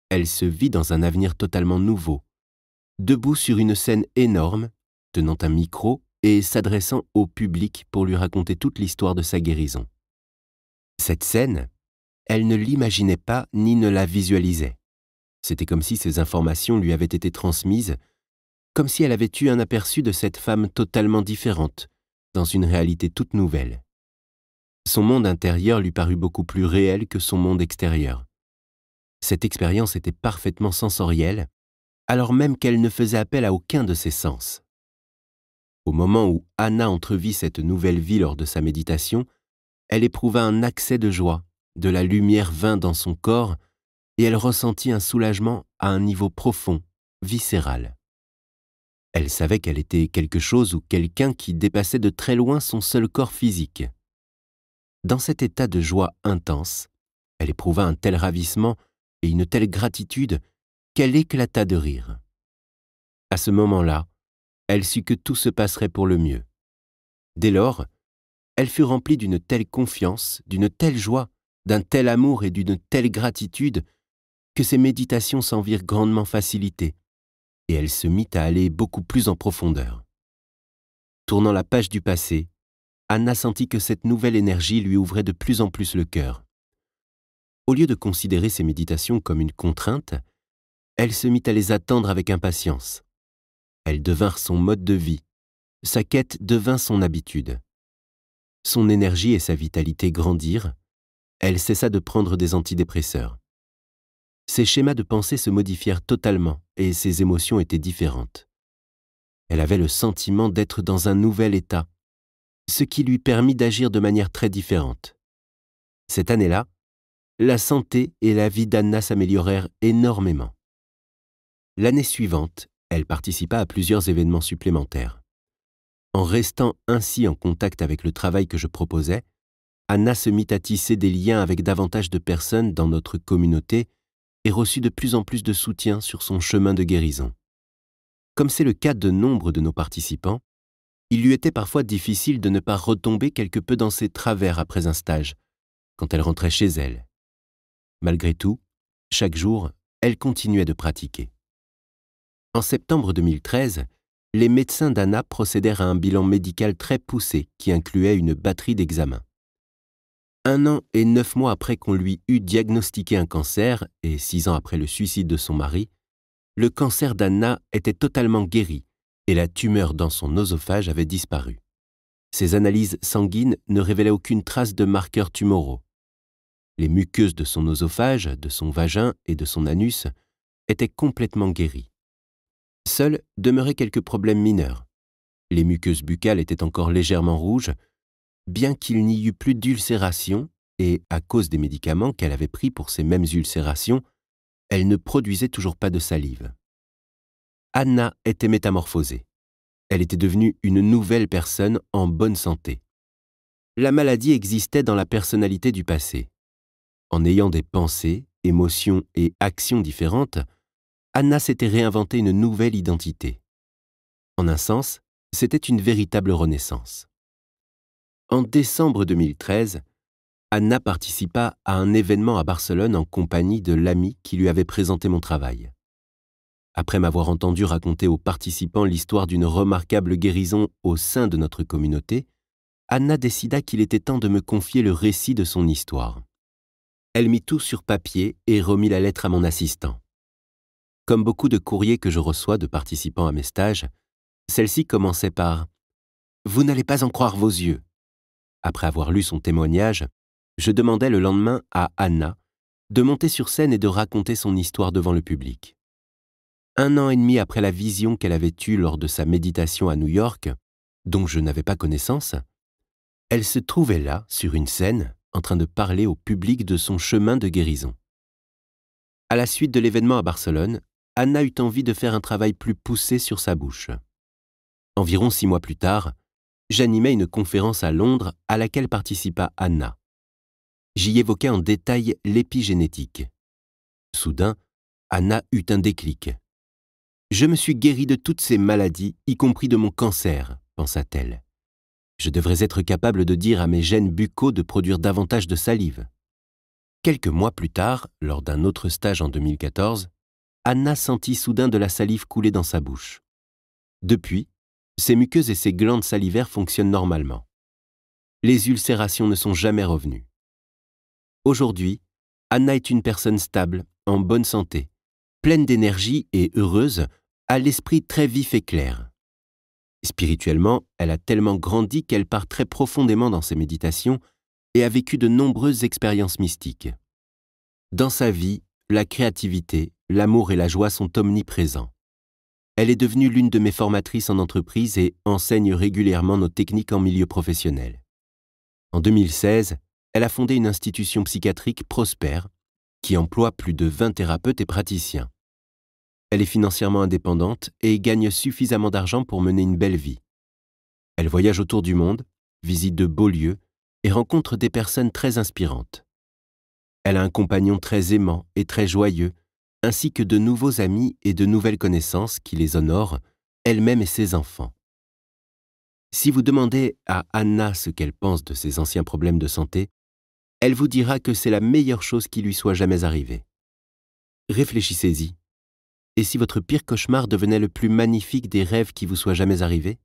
elle se vit dans un avenir totalement nouveau, debout sur une scène énorme, tenant un micro et s'adressant au public pour lui raconter toute l'histoire de sa guérison. Cette scène, elle ne l'imaginait pas ni ne la visualisait. C'était comme si ces informations lui avaient été transmises, comme si elle avait eu un aperçu de cette femme totalement différente, dans une réalité toute nouvelle. Son monde intérieur lui parut beaucoup plus réel que son monde extérieur. Cette expérience était parfaitement sensorielle, alors même qu'elle ne faisait appel à aucun de ses sens. Au moment où Anna entrevit cette nouvelle vie lors de sa méditation, elle éprouva un accès de joie de la lumière vint dans son corps et elle ressentit un soulagement à un niveau profond, viscéral. Elle savait qu'elle était quelque chose ou quelqu'un qui dépassait de très loin son seul corps physique. Dans cet état de joie intense, elle éprouva un tel ravissement et une telle gratitude qu'elle éclata de rire. À ce moment-là, elle sut que tout se passerait pour le mieux. Dès lors, elle fut remplie d'une telle confiance, d'une telle joie, d'un tel amour et d'une telle gratitude que ses méditations s'en virent grandement facilitées, et elle se mit à aller beaucoup plus en profondeur. Tournant la page du passé, Anna sentit que cette nouvelle énergie lui ouvrait de plus en plus le cœur. Au lieu de considérer ses méditations comme une contrainte, elle se mit à les attendre avec impatience. Elles devinrent son mode de vie, sa quête devint son habitude. Son énergie et sa vitalité grandirent, elle cessa de prendre des antidépresseurs. Ses schémas de pensée se modifièrent totalement et ses émotions étaient différentes. Elle avait le sentiment d'être dans un nouvel état, ce qui lui permit d'agir de manière très différente. Cette année-là, la santé et la vie d'Anna s'améliorèrent énormément. L'année suivante, elle participa à plusieurs événements supplémentaires. En restant ainsi en contact avec le travail que je proposais, Anna se mit à tisser des liens avec davantage de personnes dans notre communauté et reçut de plus en plus de soutien sur son chemin de guérison. Comme c'est le cas de nombre de nos participants, il lui était parfois difficile de ne pas retomber quelque peu dans ses travers après un stage, quand elle rentrait chez elle. Malgré tout, chaque jour, elle continuait de pratiquer. En septembre 2013, les médecins d'Anna procédèrent à un bilan médical très poussé qui incluait une batterie d'examens un an et neuf mois après qu'on lui eut diagnostiqué un cancer et six ans après le suicide de son mari, le cancer d'Anna était totalement guéri et la tumeur dans son oesophage avait disparu. Ses analyses sanguines ne révélaient aucune trace de marqueurs tumoraux. Les muqueuses de son oesophage, de son vagin et de son anus étaient complètement guéries. Seuls demeuraient quelques problèmes mineurs. Les muqueuses buccales étaient encore légèrement rouges, bien qu'il n'y eût plus d'ulcérations, et à cause des médicaments qu'elle avait pris pour ces mêmes ulcérations, elle ne produisait toujours pas de salive. Anna était métamorphosée. Elle était devenue une nouvelle personne en bonne santé. La maladie existait dans la personnalité du passé. En ayant des pensées, émotions et actions différentes, Anna s'était réinventée une nouvelle identité. En un sens, c'était une véritable renaissance. En décembre 2013, Anna participa à un événement à Barcelone en compagnie de l'ami qui lui avait présenté mon travail. Après m'avoir entendu raconter aux participants l'histoire d'une remarquable guérison au sein de notre communauté, Anna décida qu'il était temps de me confier le récit de son histoire. Elle mit tout sur papier et remit la lettre à mon assistant. Comme beaucoup de courriers que je reçois de participants à mes stages, celle-ci commençait par ⁇ Vous n'allez pas en croire vos yeux ⁇ après avoir lu son témoignage, je demandais le lendemain à Anna de monter sur scène et de raconter son histoire devant le public. Un an et demi après la vision qu'elle avait eue lors de sa méditation à New York, dont je n'avais pas connaissance, elle se trouvait là, sur une scène, en train de parler au public de son chemin de guérison. À la suite de l'événement à Barcelone, Anna eut envie de faire un travail plus poussé sur sa bouche. Environ six mois plus tard, j'animais une conférence à Londres à laquelle participa Anna. J'y évoquais en détail l'épigénétique. Soudain, Anna eut un déclic. Je me suis guérie de toutes ces maladies, y compris de mon cancer, pensa-t-elle. Je devrais être capable de dire à mes gènes buccaux de produire davantage de salive. Quelques mois plus tard, lors d'un autre stage en 2014, Anna sentit soudain de la salive couler dans sa bouche. Depuis, ses muqueuses et ses glandes salivaires fonctionnent normalement. Les ulcérations ne sont jamais revenues. Aujourd'hui, Anna est une personne stable, en bonne santé, pleine d'énergie et heureuse, à l'esprit très vif et clair. Spirituellement, elle a tellement grandi qu'elle part très profondément dans ses méditations et a vécu de nombreuses expériences mystiques. Dans sa vie, la créativité, l'amour et la joie sont omniprésents. Elle est devenue l'une de mes formatrices en entreprise et enseigne régulièrement nos techniques en milieu professionnel. En 2016, elle a fondé une institution psychiatrique prospère qui emploie plus de 20 thérapeutes et praticiens. Elle est financièrement indépendante et gagne suffisamment d'argent pour mener une belle vie. Elle voyage autour du monde, visite de beaux lieux et rencontre des personnes très inspirantes. Elle a un compagnon très aimant et très joyeux ainsi que de nouveaux amis et de nouvelles connaissances qui les honorent, elle-même et ses enfants. Si vous demandez à Anna ce qu'elle pense de ses anciens problèmes de santé, elle vous dira que c'est la meilleure chose qui lui soit jamais arrivée. Réfléchissez-y. Et si votre pire cauchemar devenait le plus magnifique des rêves qui vous soit jamais arrivé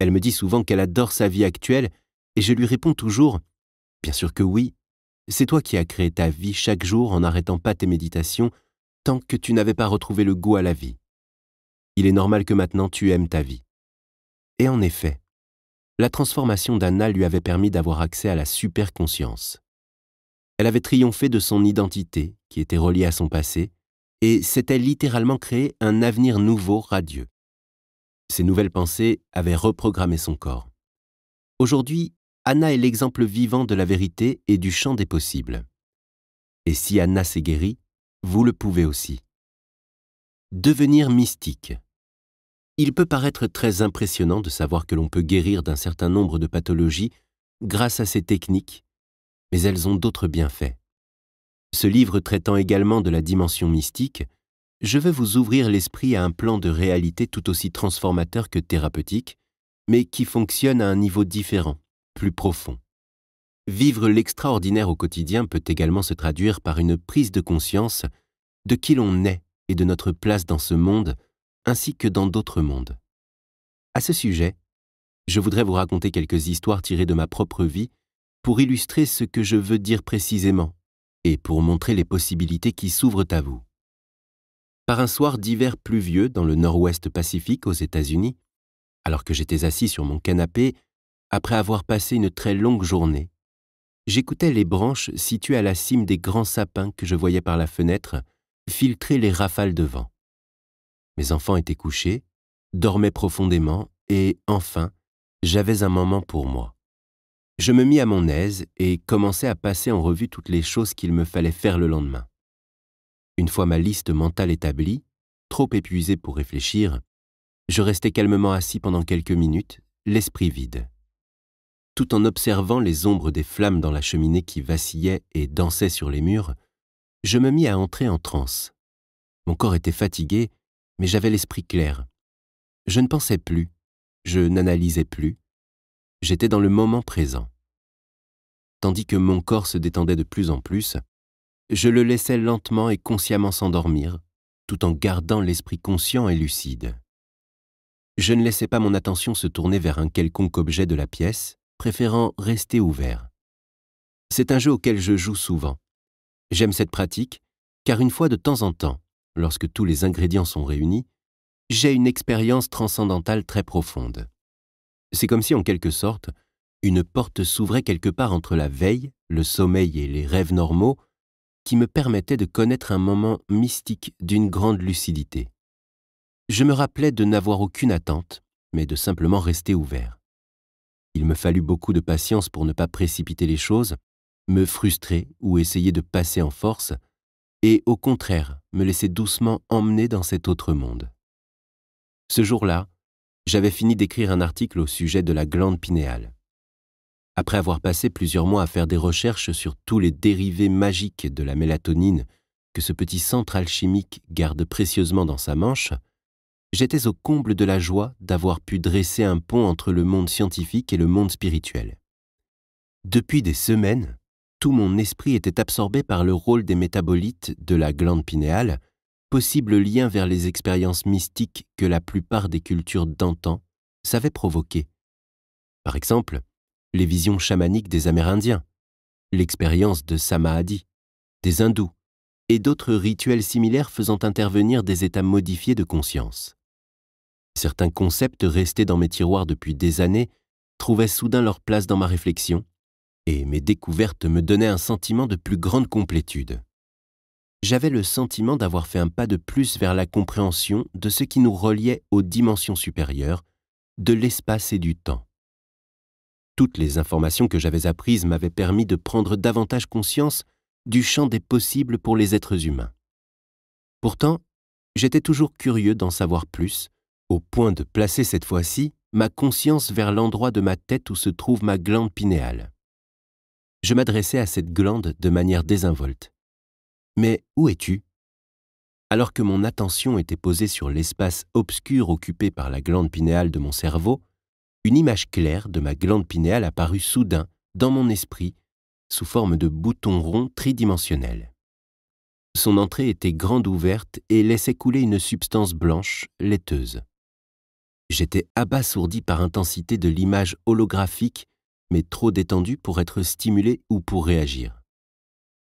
Elle me dit souvent qu'elle adore sa vie actuelle, et je lui réponds toujours ⁇ Bien sûr que oui, c'est toi qui as créé ta vie chaque jour en n'arrêtant pas tes méditations tant que tu n'avais pas retrouvé le goût à la vie. Il est normal que maintenant tu aimes ta vie. Et en effet, la transformation d'Anna lui avait permis d'avoir accès à la superconscience. Elle avait triomphé de son identité, qui était reliée à son passé, et s'était littéralement créé un avenir nouveau radieux. Ses nouvelles pensées avaient reprogrammé son corps. Aujourd'hui, Anna est l'exemple vivant de la vérité et du champ des possibles. Et si Anna s'est guérie, vous le pouvez aussi. Devenir mystique. Il peut paraître très impressionnant de savoir que l'on peut guérir d'un certain nombre de pathologies grâce à ces techniques, mais elles ont d'autres bienfaits. Ce livre traitant également de la dimension mystique, je veux vous ouvrir l'esprit à un plan de réalité tout aussi transformateur que thérapeutique, mais qui fonctionne à un niveau différent plus profond. Vivre l'extraordinaire au quotidien peut également se traduire par une prise de conscience de qui l'on est et de notre place dans ce monde, ainsi que dans d'autres mondes. À ce sujet, je voudrais vous raconter quelques histoires tirées de ma propre vie pour illustrer ce que je veux dire précisément et pour montrer les possibilités qui s'ouvrent à vous. Par un soir d'hiver pluvieux dans le nord-ouest Pacifique aux États-Unis, alors que j'étais assis sur mon canapé après avoir passé une très longue journée, j'écoutais les branches situées à la cime des grands sapins que je voyais par la fenêtre filtrer les rafales de vent. Mes enfants étaient couchés, dormaient profondément et, enfin, j'avais un moment pour moi. Je me mis à mon aise et commençai à passer en revue toutes les choses qu'il me fallait faire le lendemain. Une fois ma liste mentale établie, trop épuisée pour réfléchir, je restai calmement assis pendant quelques minutes, l'esprit vide tout en observant les ombres des flammes dans la cheminée qui vacillaient et dansaient sur les murs, je me mis à entrer en transe. Mon corps était fatigué, mais j'avais l'esprit clair. Je ne pensais plus, je n'analysais plus, j'étais dans le moment présent. Tandis que mon corps se détendait de plus en plus, je le laissais lentement et consciemment s'endormir, tout en gardant l'esprit conscient et lucide. Je ne laissais pas mon attention se tourner vers un quelconque objet de la pièce, préférant rester ouvert. C'est un jeu auquel je joue souvent. J'aime cette pratique, car une fois de temps en temps, lorsque tous les ingrédients sont réunis, j'ai une expérience transcendantale très profonde. C'est comme si, en quelque sorte, une porte s'ouvrait quelque part entre la veille, le sommeil et les rêves normaux, qui me permettait de connaître un moment mystique d'une grande lucidité. Je me rappelais de n'avoir aucune attente, mais de simplement rester ouvert. Il me fallut beaucoup de patience pour ne pas précipiter les choses, me frustrer ou essayer de passer en force, et au contraire me laisser doucement emmener dans cet autre monde. Ce jour-là, j'avais fini d'écrire un article au sujet de la glande pinéale. Après avoir passé plusieurs mois à faire des recherches sur tous les dérivés magiques de la mélatonine que ce petit central chimique garde précieusement dans sa manche, j'étais au comble de la joie d'avoir pu dresser un pont entre le monde scientifique et le monde spirituel. Depuis des semaines, tout mon esprit était absorbé par le rôle des métabolites de la glande pinéale, possible lien vers les expériences mystiques que la plupart des cultures d'antan savaient provoquer. Par exemple, les visions chamaniques des Amérindiens, l'expérience de Samahadi, des hindous, et d'autres rituels similaires faisant intervenir des états modifiés de conscience certains concepts restés dans mes tiroirs depuis des années trouvaient soudain leur place dans ma réflexion, et mes découvertes me donnaient un sentiment de plus grande complétude. J'avais le sentiment d'avoir fait un pas de plus vers la compréhension de ce qui nous reliait aux dimensions supérieures, de l'espace et du temps. Toutes les informations que j'avais apprises m'avaient permis de prendre davantage conscience du champ des possibles pour les êtres humains. Pourtant, j'étais toujours curieux d'en savoir plus, au point de placer cette fois-ci ma conscience vers l'endroit de ma tête où se trouve ma glande pinéale. Je m'adressais à cette glande de manière désinvolte. Mais où es-tu Alors que mon attention était posée sur l'espace obscur occupé par la glande pinéale de mon cerveau, une image claire de ma glande pinéale apparut soudain dans mon esprit sous forme de bouton rond tridimensionnel. Son entrée était grande ouverte et laissait couler une substance blanche, laiteuse. J'étais abasourdi par l'intensité de l'image holographique, mais trop détendu pour être stimulé ou pour réagir.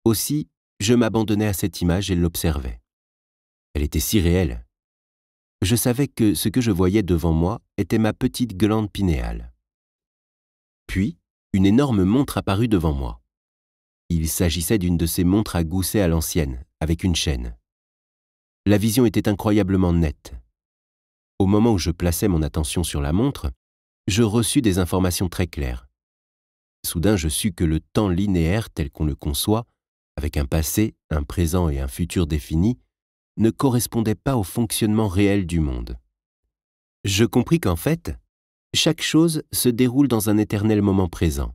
Aussi, je m'abandonnais à cette image et l'observais. Elle était si réelle. Je savais que ce que je voyais devant moi était ma petite glande pinéale. Puis, une énorme montre apparut devant moi. Il s'agissait d'une de ces montres à gousset à l'ancienne, avec une chaîne. La vision était incroyablement nette au moment où je plaçais mon attention sur la montre, je reçus des informations très claires. Soudain, je sus que le temps linéaire tel qu'on le conçoit, avec un passé, un présent et un futur définis, ne correspondait pas au fonctionnement réel du monde. Je compris qu'en fait, chaque chose se déroule dans un éternel moment présent.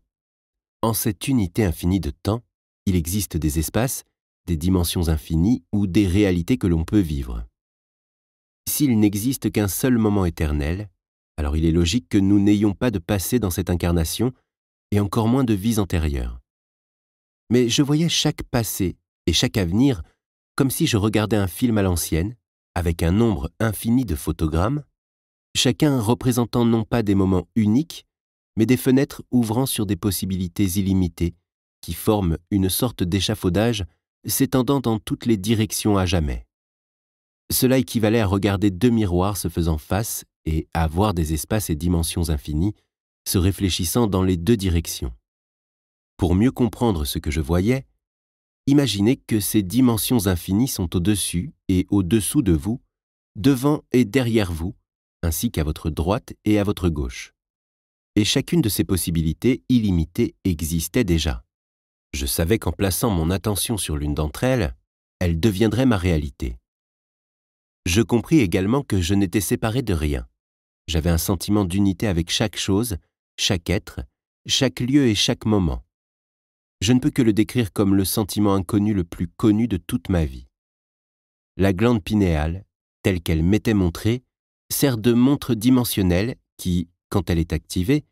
En cette unité infinie de temps, il existe des espaces, des dimensions infinies ou des réalités que l'on peut vivre. S'il n'existe qu'un seul moment éternel, alors il est logique que nous n'ayons pas de passé dans cette incarnation et encore moins de vies antérieures. Mais je voyais chaque passé et chaque avenir comme si je regardais un film à l'ancienne, avec un nombre infini de photogrammes, chacun représentant non pas des moments uniques, mais des fenêtres ouvrant sur des possibilités illimitées qui forment une sorte d'échafaudage s'étendant dans toutes les directions à jamais. Cela équivalait à regarder deux miroirs se faisant face et à voir des espaces et dimensions infinies se réfléchissant dans les deux directions. Pour mieux comprendre ce que je voyais, imaginez que ces dimensions infinies sont au-dessus et au-dessous de vous, devant et derrière vous, ainsi qu'à votre droite et à votre gauche. Et chacune de ces possibilités illimitées existait déjà. Je savais qu'en plaçant mon attention sur l'une d'entre elles, elle deviendrait ma réalité. Je compris également que je n'étais séparé de rien. J'avais un sentiment d'unité avec chaque chose, chaque être, chaque lieu et chaque moment. Je ne peux que le décrire comme le sentiment inconnu le plus connu de toute ma vie. La glande pinéale, telle qu'elle m'était montrée, sert de montre dimensionnelle qui, quand elle est activée,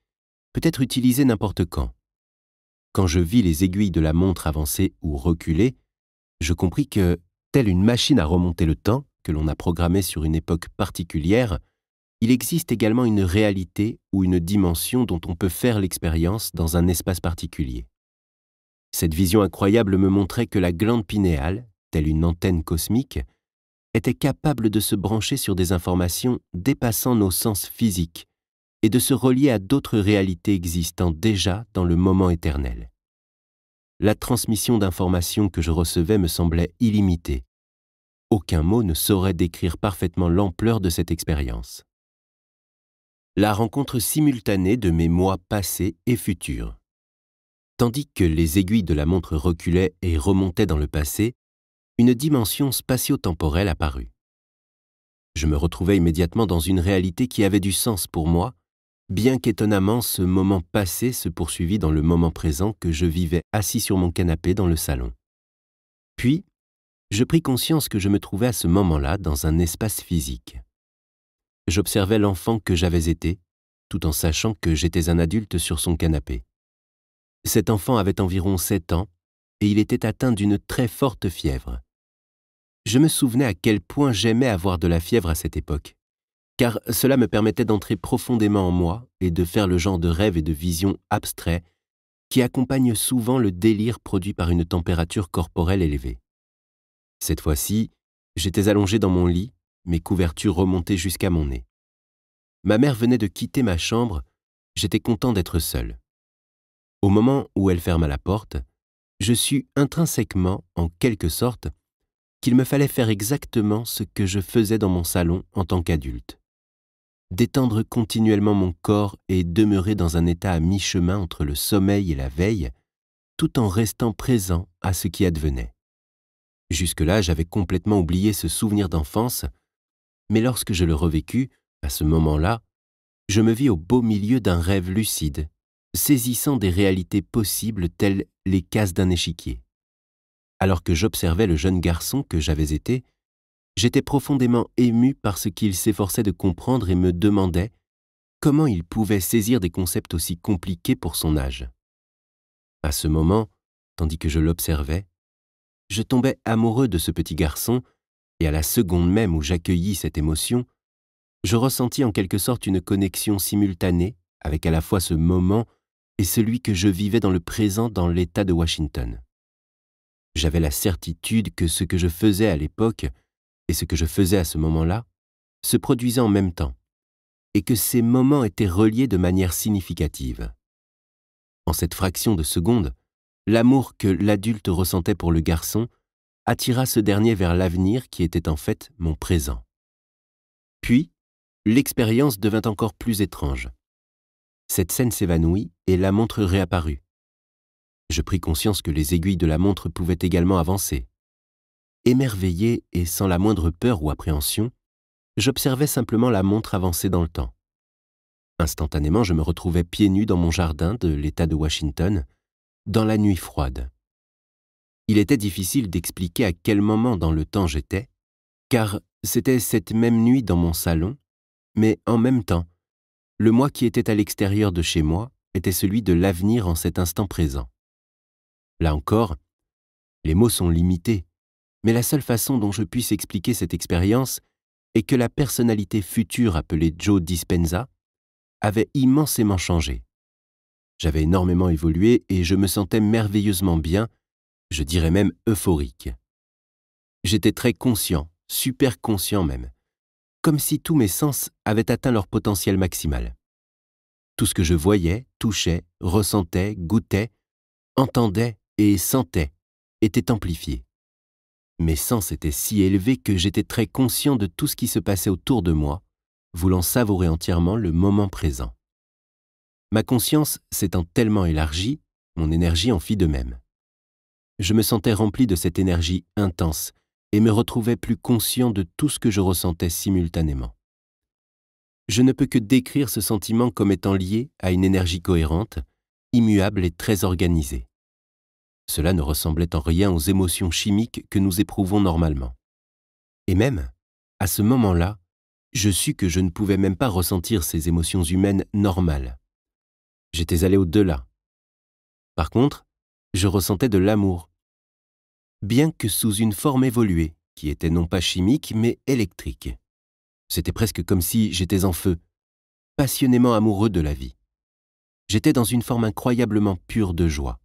peut être utilisée n'importe quand. Quand je vis les aiguilles de la montre avancer ou reculer, je compris que, telle une machine à remonter le temps, que l'on a programmé sur une époque particulière, il existe également une réalité ou une dimension dont on peut faire l'expérience dans un espace particulier. Cette vision incroyable me montrait que la glande pinéale, telle une antenne cosmique, était capable de se brancher sur des informations dépassant nos sens physiques et de se relier à d'autres réalités existant déjà dans le moment éternel. La transmission d'informations que je recevais me semblait illimitée, aucun mot ne saurait décrire parfaitement l'ampleur de cette expérience. La rencontre simultanée de mes mois passés et futurs. Tandis que les aiguilles de la montre reculaient et remontaient dans le passé, une dimension spatio-temporelle apparut. Je me retrouvais immédiatement dans une réalité qui avait du sens pour moi, bien qu'étonnamment ce moment passé se poursuivit dans le moment présent que je vivais assis sur mon canapé dans le salon. Puis, je pris conscience que je me trouvais à ce moment-là dans un espace physique. J'observais l'enfant que j'avais été, tout en sachant que j'étais un adulte sur son canapé. Cet enfant avait environ sept ans, et il était atteint d'une très forte fièvre. Je me souvenais à quel point j'aimais avoir de la fièvre à cette époque, car cela me permettait d'entrer profondément en moi et de faire le genre de rêve et de vision abstrait qui accompagnent souvent le délire produit par une température corporelle élevée. Cette fois-ci, j'étais allongé dans mon lit, mes couvertures remontées jusqu'à mon nez. Ma mère venait de quitter ma chambre, j'étais content d'être seul. Au moment où elle ferma la porte, je sus intrinsèquement, en quelque sorte, qu'il me fallait faire exactement ce que je faisais dans mon salon en tant qu'adulte. Détendre continuellement mon corps et demeurer dans un état à mi-chemin entre le sommeil et la veille, tout en restant présent à ce qui advenait. Jusque-là, j'avais complètement oublié ce souvenir d'enfance, mais lorsque je le revécus, à ce moment-là, je me vis au beau milieu d'un rêve lucide, saisissant des réalités possibles telles les cases d'un échiquier. Alors que j'observais le jeune garçon que j'avais été, j'étais profondément ému par ce qu'il s'efforçait de comprendre et me demandait comment il pouvait saisir des concepts aussi compliqués pour son âge. À ce moment, tandis que je l'observais, je tombais amoureux de ce petit garçon, et à la seconde même où j'accueillis cette émotion, je ressentis en quelque sorte une connexion simultanée avec à la fois ce moment et celui que je vivais dans le présent dans l'État de Washington. J'avais la certitude que ce que je faisais à l'époque et ce que je faisais à ce moment-là se produisait en même temps, et que ces moments étaient reliés de manière significative. En cette fraction de seconde, L'amour que l'adulte ressentait pour le garçon attira ce dernier vers l'avenir qui était en fait mon présent. Puis, l'expérience devint encore plus étrange. Cette scène s'évanouit et la montre réapparut. Je pris conscience que les aiguilles de la montre pouvaient également avancer. Émerveillé et sans la moindre peur ou appréhension, j'observais simplement la montre avancer dans le temps. Instantanément, je me retrouvais pieds nus dans mon jardin de l'État de Washington, dans la nuit froide. Il était difficile d'expliquer à quel moment dans le temps j'étais, car c'était cette même nuit dans mon salon, mais en même temps, le moi qui était à l'extérieur de chez moi était celui de l'avenir en cet instant présent. Là encore, les mots sont limités, mais la seule façon dont je puisse expliquer cette expérience est que la personnalité future appelée Joe Dispenza avait immensément changé. J'avais énormément évolué et je me sentais merveilleusement bien, je dirais même euphorique. J'étais très conscient, super conscient même, comme si tous mes sens avaient atteint leur potentiel maximal. Tout ce que je voyais, touchais, ressentais, goûtais, entendais et sentais était amplifié. Mes sens étaient si élevés que j'étais très conscient de tout ce qui se passait autour de moi, voulant savourer entièrement le moment présent. Ma conscience s'étant tellement élargie, mon énergie en fit de même. Je me sentais rempli de cette énergie intense et me retrouvais plus conscient de tout ce que je ressentais simultanément. Je ne peux que décrire ce sentiment comme étant lié à une énergie cohérente, immuable et très organisée. Cela ne ressemblait en rien aux émotions chimiques que nous éprouvons normalement. Et même, à ce moment-là, je sus que je ne pouvais même pas ressentir ces émotions humaines normales. J'étais allé au-delà. Par contre, je ressentais de l'amour, bien que sous une forme évoluée, qui était non pas chimique, mais électrique. C'était presque comme si j'étais en feu, passionnément amoureux de la vie. J'étais dans une forme incroyablement pure de joie.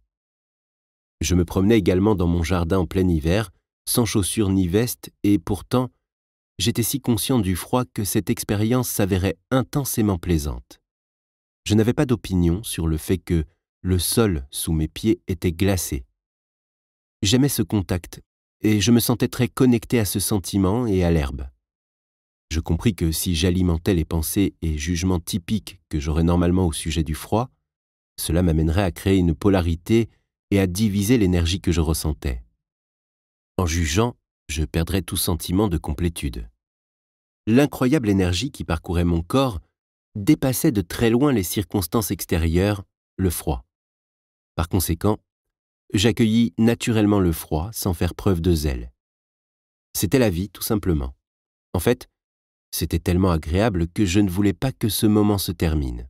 Je me promenais également dans mon jardin en plein hiver, sans chaussures ni veste, et pourtant, j'étais si conscient du froid que cette expérience s'avérait intensément plaisante je n'avais pas d'opinion sur le fait que le sol sous mes pieds était glacé. J'aimais ce contact, et je me sentais très connecté à ce sentiment et à l'herbe. Je compris que si j'alimentais les pensées et jugements typiques que j'aurais normalement au sujet du froid, cela m'amènerait à créer une polarité et à diviser l'énergie que je ressentais. En jugeant, je perdrais tout sentiment de complétude. L'incroyable énergie qui parcourait mon corps dépassait de très loin les circonstances extérieures, le froid. Par conséquent, j'accueillis naturellement le froid sans faire preuve de zèle. C'était la vie, tout simplement. En fait, c'était tellement agréable que je ne voulais pas que ce moment se termine.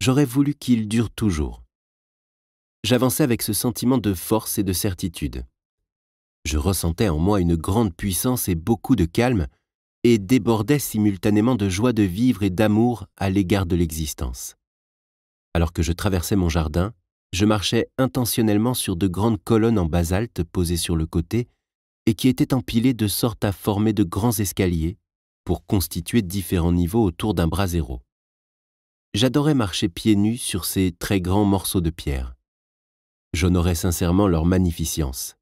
J'aurais voulu qu'il dure toujours. J'avançais avec ce sentiment de force et de certitude. Je ressentais en moi une grande puissance et beaucoup de calme et débordait simultanément de joie de vivre et d'amour à l'égard de l'existence. Alors que je traversais mon jardin, je marchais intentionnellement sur de grandes colonnes en basalte posées sur le côté et qui étaient empilées de sorte à former de grands escaliers pour constituer différents niveaux autour d'un brasero. J'adorais marcher pieds nus sur ces très grands morceaux de pierre. J'honorais sincèrement leur magnificence.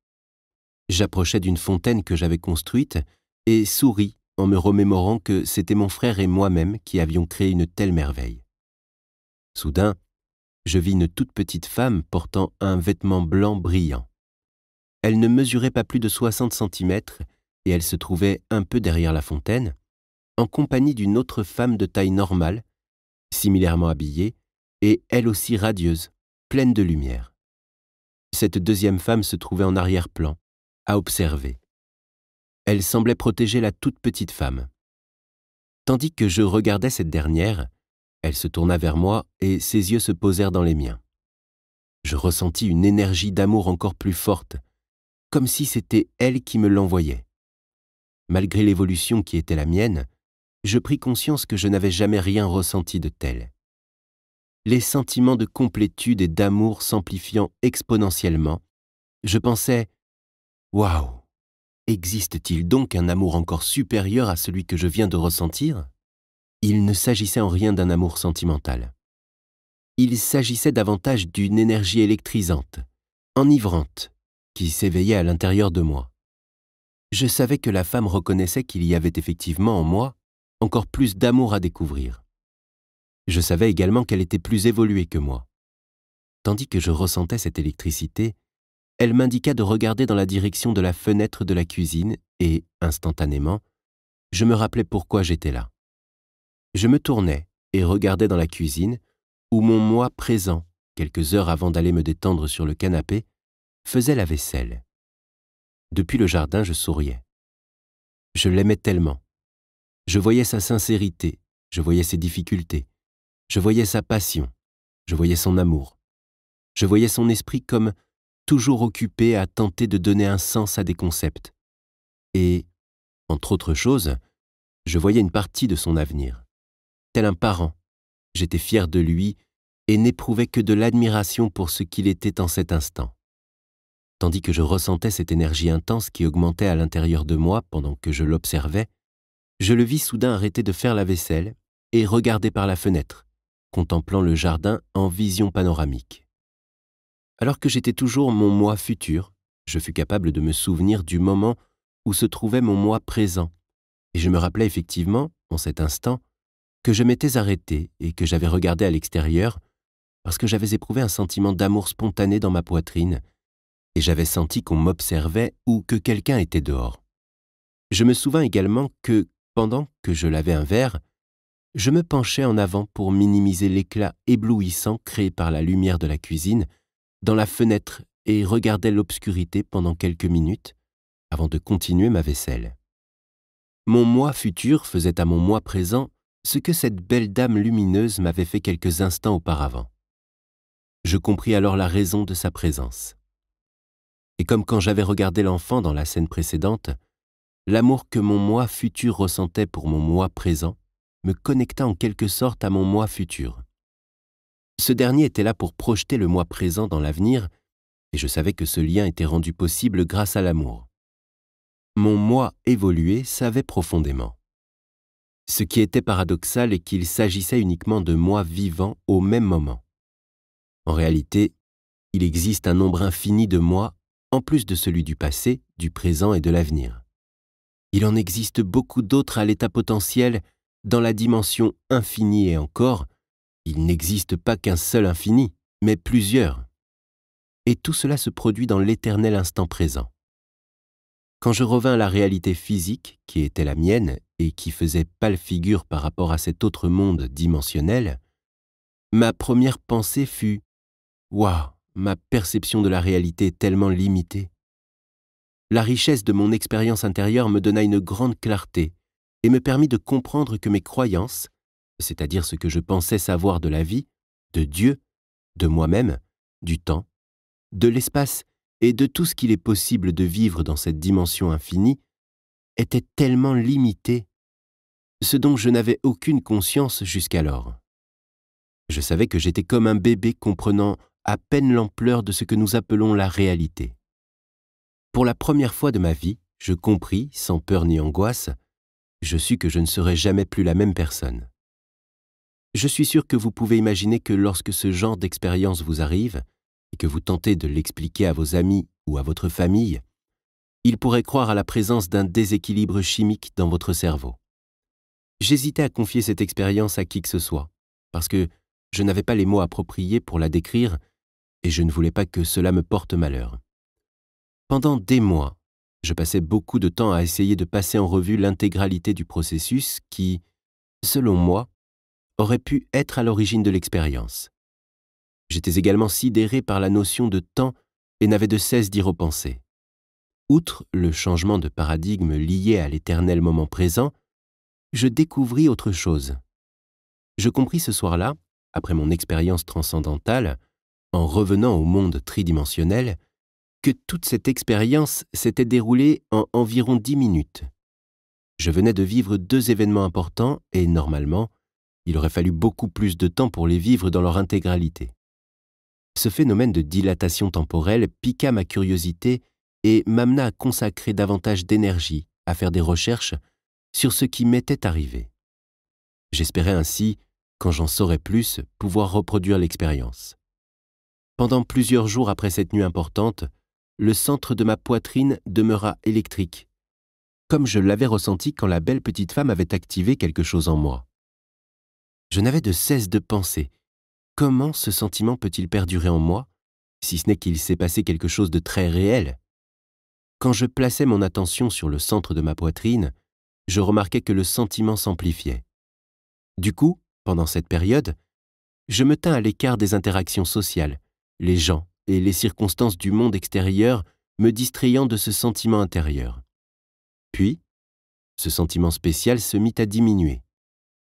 J'approchais d'une fontaine que j'avais construite et souris en me remémorant que c'était mon frère et moi-même qui avions créé une telle merveille. Soudain, je vis une toute petite femme portant un vêtement blanc brillant. Elle ne mesurait pas plus de 60 cm et elle se trouvait un peu derrière la fontaine, en compagnie d'une autre femme de taille normale, similairement habillée, et elle aussi radieuse, pleine de lumière. Cette deuxième femme se trouvait en arrière-plan, à observer. Elle semblait protéger la toute petite femme. Tandis que je regardais cette dernière, elle se tourna vers moi et ses yeux se posèrent dans les miens. Je ressentis une énergie d'amour encore plus forte, comme si c'était elle qui me l'envoyait. Malgré l'évolution qui était la mienne, je pris conscience que je n'avais jamais rien ressenti de tel. Les sentiments de complétude et d'amour s'amplifiant exponentiellement, je pensais Waouh Existe-t-il donc un amour encore supérieur à celui que je viens de ressentir Il ne s'agissait en rien d'un amour sentimental. Il s'agissait davantage d'une énergie électrisante, enivrante, qui s'éveillait à l'intérieur de moi. Je savais que la femme reconnaissait qu'il y avait effectivement en moi encore plus d'amour à découvrir. Je savais également qu'elle était plus évoluée que moi. Tandis que je ressentais cette électricité, elle m'indiqua de regarder dans la direction de la fenêtre de la cuisine et, instantanément, je me rappelais pourquoi j'étais là. Je me tournais et regardais dans la cuisine, où mon moi présent, quelques heures avant d'aller me détendre sur le canapé, faisait la vaisselle. Depuis le jardin, je souriais. Je l'aimais tellement. Je voyais sa sincérité, je voyais ses difficultés, je voyais sa passion, je voyais son amour. Je voyais son esprit comme toujours occupé à tenter de donner un sens à des concepts. Et, entre autres choses, je voyais une partie de son avenir. Tel un parent, j'étais fier de lui et n'éprouvais que de l'admiration pour ce qu'il était en cet instant. Tandis que je ressentais cette énergie intense qui augmentait à l'intérieur de moi pendant que je l'observais, je le vis soudain arrêter de faire la vaisselle et regarder par la fenêtre, contemplant le jardin en vision panoramique. Alors que j'étais toujours mon moi futur, je fus capable de me souvenir du moment où se trouvait mon moi présent, et je me rappelais effectivement, en cet instant, que je m'étais arrêté et que j'avais regardé à l'extérieur, parce que j'avais éprouvé un sentiment d'amour spontané dans ma poitrine, et j'avais senti qu'on m'observait ou que quelqu'un était dehors. Je me souvins également que, pendant que je lavais un verre, je me penchais en avant pour minimiser l'éclat éblouissant créé par la lumière de la cuisine dans la fenêtre et regardait l'obscurité pendant quelques minutes avant de continuer ma vaisselle. Mon moi futur faisait à mon moi présent ce que cette belle dame lumineuse m'avait fait quelques instants auparavant. Je compris alors la raison de sa présence. Et comme quand j'avais regardé l'enfant dans la scène précédente, l'amour que mon moi futur ressentait pour mon moi présent me connecta en quelque sorte à mon moi futur. Ce dernier était là pour projeter le moi présent dans l'avenir, et je savais que ce lien était rendu possible grâce à l'amour. Mon moi évolué savait profondément. Ce qui était paradoxal est qu'il s'agissait uniquement de moi vivant au même moment. En réalité, il existe un nombre infini de moi en plus de celui du passé, du présent et de l'avenir. Il en existe beaucoup d'autres à l'état potentiel dans la dimension infinie et encore, il n'existe pas qu'un seul infini, mais plusieurs. Et tout cela se produit dans l'éternel instant présent. Quand je revins à la réalité physique, qui était la mienne et qui faisait pâle figure par rapport à cet autre monde dimensionnel, ma première pensée fut Waouh, ma perception de la réalité est tellement limitée. La richesse de mon expérience intérieure me donna une grande clarté et me permit de comprendre que mes croyances, c'est-à-dire ce que je pensais savoir de la vie, de Dieu, de moi-même, du temps, de l'espace et de tout ce qu'il est possible de vivre dans cette dimension infinie, était tellement limité, ce dont je n'avais aucune conscience jusqu'alors. Je savais que j'étais comme un bébé comprenant à peine l'ampleur de ce que nous appelons la réalité. Pour la première fois de ma vie, je compris, sans peur ni angoisse, je sus que je ne serais jamais plus la même personne. Je suis sûr que vous pouvez imaginer que lorsque ce genre d'expérience vous arrive, et que vous tentez de l'expliquer à vos amis ou à votre famille, ils pourraient croire à la présence d'un déséquilibre chimique dans votre cerveau. J'hésitais à confier cette expérience à qui que ce soit, parce que je n'avais pas les mots appropriés pour la décrire, et je ne voulais pas que cela me porte malheur. Pendant des mois, je passais beaucoup de temps à essayer de passer en revue l'intégralité du processus qui, selon moi, aurait pu être à l'origine de l'expérience. J'étais également sidéré par la notion de temps et n'avais de cesse d'y repenser. Outre le changement de paradigme lié à l'éternel moment présent, je découvris autre chose. Je compris ce soir-là, après mon expérience transcendantale, en revenant au monde tridimensionnel, que toute cette expérience s'était déroulée en environ dix minutes. Je venais de vivre deux événements importants et, normalement, il aurait fallu beaucoup plus de temps pour les vivre dans leur intégralité. Ce phénomène de dilatation temporelle piqua ma curiosité et m'amena à consacrer davantage d'énergie à faire des recherches sur ce qui m'était arrivé. J'espérais ainsi, quand j'en saurais plus, pouvoir reproduire l'expérience. Pendant plusieurs jours après cette nuit importante, le centre de ma poitrine demeura électrique, comme je l'avais ressenti quand la belle petite femme avait activé quelque chose en moi je n'avais de cesse de penser comment ce sentiment peut-il perdurer en moi, si ce n'est qu'il s'est passé quelque chose de très réel Quand je plaçais mon attention sur le centre de ma poitrine, je remarquais que le sentiment s'amplifiait. Du coup, pendant cette période, je me tins à l'écart des interactions sociales, les gens et les circonstances du monde extérieur me distrayant de ce sentiment intérieur. Puis, ce sentiment spécial se mit à diminuer.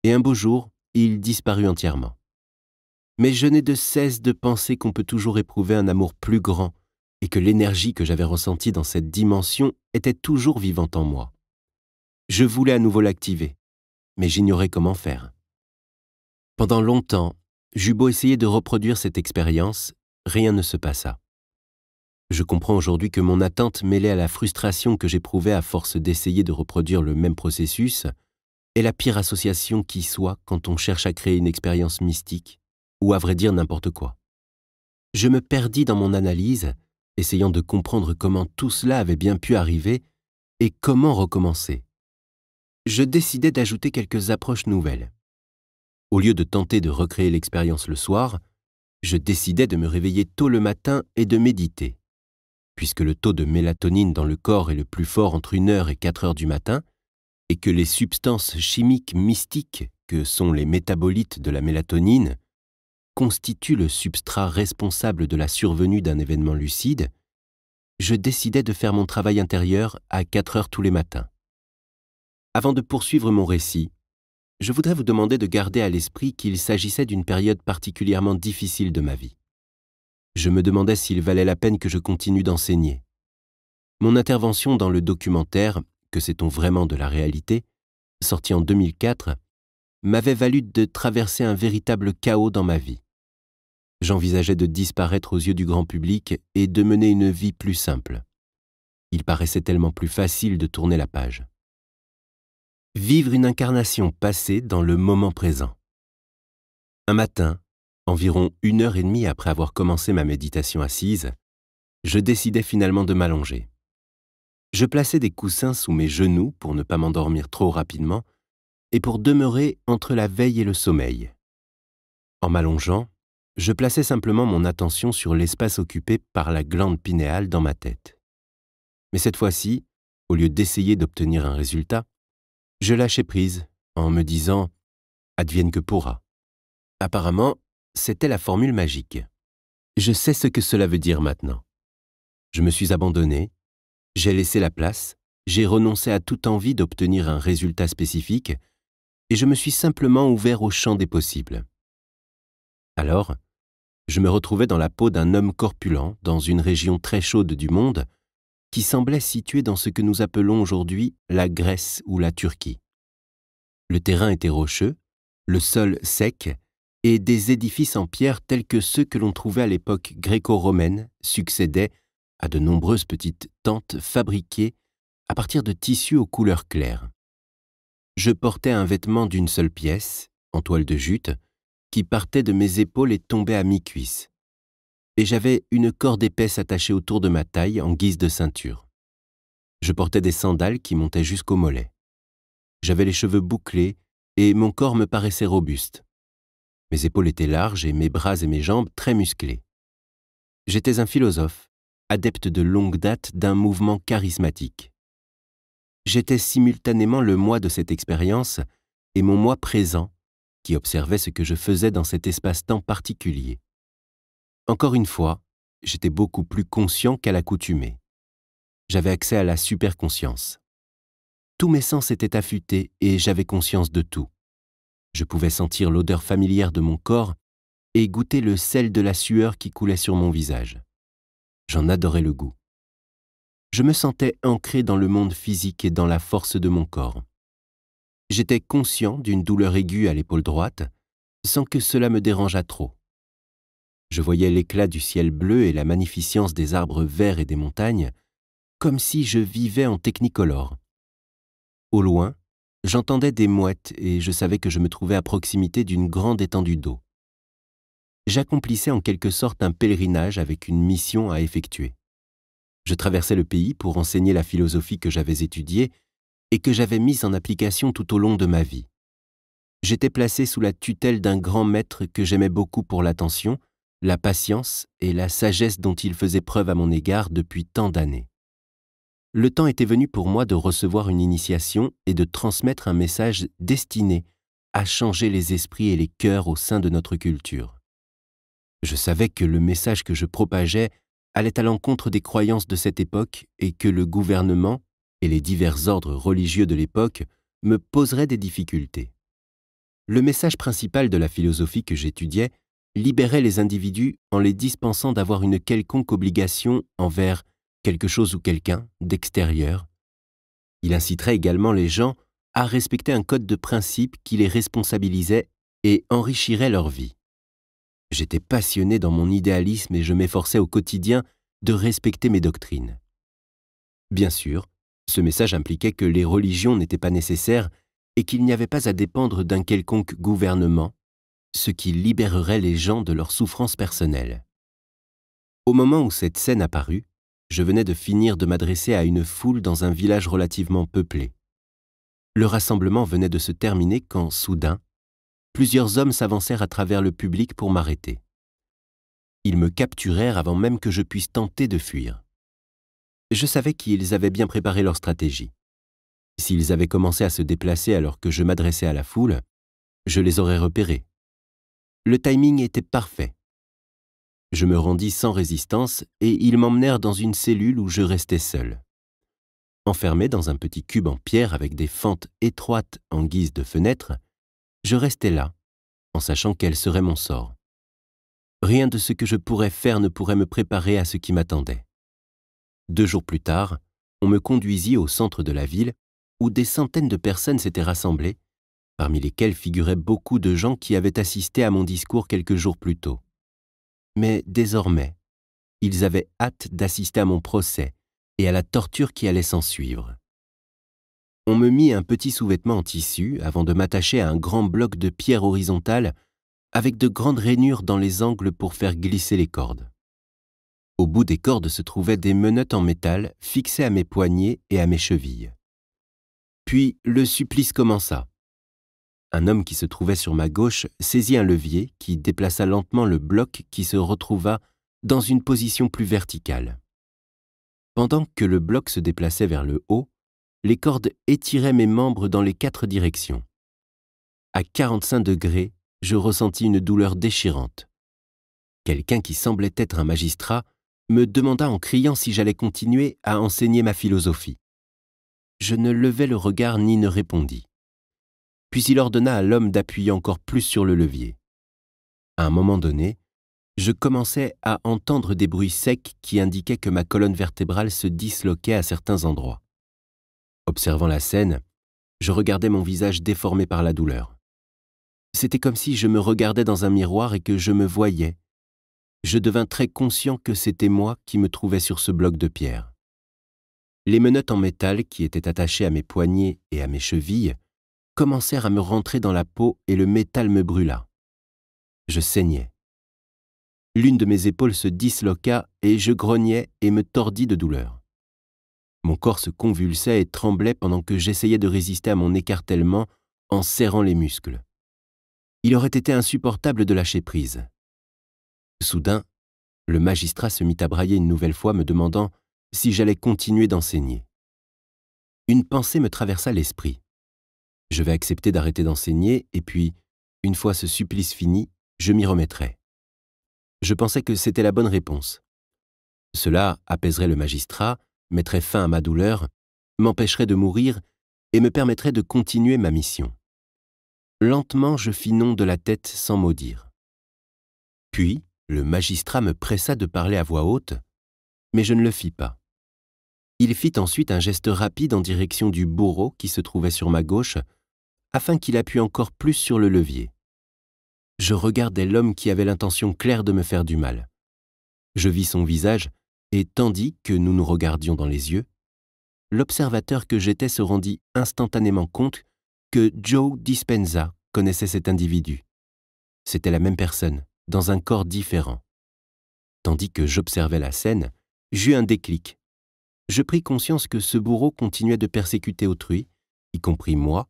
Et un beau jour, il disparut entièrement. Mais je n'ai de cesse de penser qu'on peut toujours éprouver un amour plus grand et que l'énergie que j'avais ressentie dans cette dimension était toujours vivante en moi. Je voulais à nouveau l'activer, mais j'ignorais comment faire. Pendant longtemps, j'eus beau essayer de reproduire cette expérience, rien ne se passa. Je comprends aujourd'hui que mon attente mêlée à la frustration que j'éprouvais à force d'essayer de reproduire le même processus est la pire association qui soit quand on cherche à créer une expérience mystique, ou à vrai dire n'importe quoi. Je me perdis dans mon analyse, essayant de comprendre comment tout cela avait bien pu arriver et comment recommencer. Je décidai d'ajouter quelques approches nouvelles. Au lieu de tenter de recréer l'expérience le soir, je décidai de me réveiller tôt le matin et de méditer. Puisque le taux de mélatonine dans le corps est le plus fort entre 1h et 4h du matin, et que les substances chimiques mystiques que sont les métabolites de la mélatonine constituent le substrat responsable de la survenue d'un événement lucide, je décidai de faire mon travail intérieur à 4 heures tous les matins. Avant de poursuivre mon récit, je voudrais vous demander de garder à l'esprit qu'il s'agissait d'une période particulièrement difficile de ma vie. Je me demandais s'il valait la peine que je continue d'enseigner. Mon intervention dans le documentaire que sait-on vraiment de la réalité, sorti en 2004, m'avait valu de traverser un véritable chaos dans ma vie. J'envisageais de disparaître aux yeux du grand public et de mener une vie plus simple. Il paraissait tellement plus facile de tourner la page. Vivre une incarnation passée dans le moment présent. Un matin, environ une heure et demie après avoir commencé ma méditation assise, je décidai finalement de m'allonger. Je plaçais des coussins sous mes genoux pour ne pas m'endormir trop rapidement et pour demeurer entre la veille et le sommeil. En m'allongeant, je plaçais simplement mon attention sur l'espace occupé par la glande pinéale dans ma tête. Mais cette fois-ci, au lieu d'essayer d'obtenir un résultat, je lâchais prise en me disant ⁇ Advienne que pourra ⁇ Apparemment, c'était la formule magique. Je sais ce que cela veut dire maintenant. Je me suis abandonné j'ai laissé la place, j'ai renoncé à toute envie d'obtenir un résultat spécifique, et je me suis simplement ouvert au champ des possibles. Alors, je me retrouvais dans la peau d'un homme corpulent dans une région très chaude du monde, qui semblait située dans ce que nous appelons aujourd'hui la Grèce ou la Turquie. Le terrain était rocheux, le sol sec, et des édifices en pierre tels que ceux que l'on trouvait à l'époque gréco-romaine succédaient à de nombreuses petites tentes fabriquées à partir de tissus aux couleurs claires. Je portais un vêtement d'une seule pièce, en toile de jute, qui partait de mes épaules et tombait à mi-cuisse. Et j'avais une corde épaisse attachée autour de ma taille en guise de ceinture. Je portais des sandales qui montaient jusqu'au mollet. J'avais les cheveux bouclés et mon corps me paraissait robuste. Mes épaules étaient larges et mes bras et mes jambes très musclés. J'étais un philosophe, adepte de longue date d'un mouvement charismatique. J'étais simultanément le moi de cette expérience et mon moi présent qui observait ce que je faisais dans cet espace-temps particulier. Encore une fois, j'étais beaucoup plus conscient qu'à l'accoutumée. J'avais accès à la superconscience. Tous mes sens étaient affûtés et j'avais conscience de tout. Je pouvais sentir l'odeur familière de mon corps et goûter le sel de la sueur qui coulait sur mon visage. J'en adorais le goût. Je me sentais ancré dans le monde physique et dans la force de mon corps. J'étais conscient d'une douleur aiguë à l'épaule droite, sans que cela me dérangeât trop. Je voyais l'éclat du ciel bleu et la magnificence des arbres verts et des montagnes, comme si je vivais en technicolore. Au loin, j'entendais des mouettes et je savais que je me trouvais à proximité d'une grande étendue d'eau j'accomplissais en quelque sorte un pèlerinage avec une mission à effectuer. Je traversais le pays pour enseigner la philosophie que j'avais étudiée et que j'avais mise en application tout au long de ma vie. J'étais placé sous la tutelle d'un grand maître que j'aimais beaucoup pour l'attention, la patience et la sagesse dont il faisait preuve à mon égard depuis tant d'années. Le temps était venu pour moi de recevoir une initiation et de transmettre un message destiné à changer les esprits et les cœurs au sein de notre culture. Je savais que le message que je propageais allait à l'encontre des croyances de cette époque et que le gouvernement et les divers ordres religieux de l'époque me poseraient des difficultés. Le message principal de la philosophie que j'étudiais libérait les individus en les dispensant d'avoir une quelconque obligation envers quelque chose ou quelqu'un d'extérieur. Il inciterait également les gens à respecter un code de principe qui les responsabilisait et enrichirait leur vie. J'étais passionné dans mon idéalisme et je m'efforçais au quotidien de respecter mes doctrines. Bien sûr, ce message impliquait que les religions n'étaient pas nécessaires et qu'il n'y avait pas à dépendre d'un quelconque gouvernement, ce qui libérerait les gens de leurs souffrances personnelles. Au moment où cette scène apparut, je venais de finir de m'adresser à une foule dans un village relativement peuplé. Le rassemblement venait de se terminer quand, soudain, plusieurs hommes s'avancèrent à travers le public pour m'arrêter. Ils me capturèrent avant même que je puisse tenter de fuir. Je savais qu'ils avaient bien préparé leur stratégie. S'ils avaient commencé à se déplacer alors que je m'adressais à la foule, je les aurais repérés. Le timing était parfait. Je me rendis sans résistance et ils m'emmenèrent dans une cellule où je restais seul. Enfermé dans un petit cube en pierre avec des fentes étroites en guise de fenêtre, je restais là, en sachant quel serait mon sort. Rien de ce que je pourrais faire ne pourrait me préparer à ce qui m'attendait. Deux jours plus tard, on me conduisit au centre de la ville, où des centaines de personnes s'étaient rassemblées, parmi lesquelles figuraient beaucoup de gens qui avaient assisté à mon discours quelques jours plus tôt. Mais désormais, ils avaient hâte d'assister à mon procès et à la torture qui allait s'en suivre on me mit un petit sous-vêtement en tissu avant de m'attacher à un grand bloc de pierre horizontale avec de grandes rainures dans les angles pour faire glisser les cordes. Au bout des cordes se trouvaient des menottes en métal fixées à mes poignets et à mes chevilles. Puis le supplice commença. Un homme qui se trouvait sur ma gauche saisit un levier qui déplaça lentement le bloc qui se retrouva dans une position plus verticale. Pendant que le bloc se déplaçait vers le haut, les cordes étiraient mes membres dans les quatre directions. À 45 degrés, je ressentis une douleur déchirante. Quelqu'un qui semblait être un magistrat me demanda en criant si j'allais continuer à enseigner ma philosophie. Je ne levai le regard ni ne répondis. Puis il ordonna à l'homme d'appuyer encore plus sur le levier. À un moment donné, je commençais à entendre des bruits secs qui indiquaient que ma colonne vertébrale se disloquait à certains endroits. Observant la scène, je regardais mon visage déformé par la douleur. C'était comme si je me regardais dans un miroir et que je me voyais. Je devins très conscient que c'était moi qui me trouvais sur ce bloc de pierre. Les menottes en métal qui étaient attachées à mes poignets et à mes chevilles commencèrent à me rentrer dans la peau et le métal me brûla. Je saignais. L'une de mes épaules se disloqua et je grognais et me tordis de douleur. Mon corps se convulsait et tremblait pendant que j'essayais de résister à mon écartèlement en serrant les muscles. Il aurait été insupportable de lâcher prise. Soudain, le magistrat se mit à brailler une nouvelle fois, me demandant si j'allais continuer d'enseigner. Une pensée me traversa l'esprit. Je vais accepter d'arrêter d'enseigner, et puis, une fois ce supplice fini, je m'y remettrai. Je pensais que c'était la bonne réponse. Cela apaiserait le magistrat, mettrait fin à ma douleur, m'empêcherait de mourir et me permettrait de continuer ma mission. Lentement, je fis non de la tête sans mot dire. Puis, le magistrat me pressa de parler à voix haute, mais je ne le fis pas. Il fit ensuite un geste rapide en direction du bourreau qui se trouvait sur ma gauche, afin qu'il appuie encore plus sur le levier. Je regardais l'homme qui avait l'intention claire de me faire du mal. Je vis son visage, et tandis que nous nous regardions dans les yeux, l'observateur que j'étais se rendit instantanément compte que Joe Dispenza connaissait cet individu. C'était la même personne, dans un corps différent. Tandis que j'observais la scène, j'eus un déclic. Je pris conscience que ce bourreau continuait de persécuter autrui, y compris moi,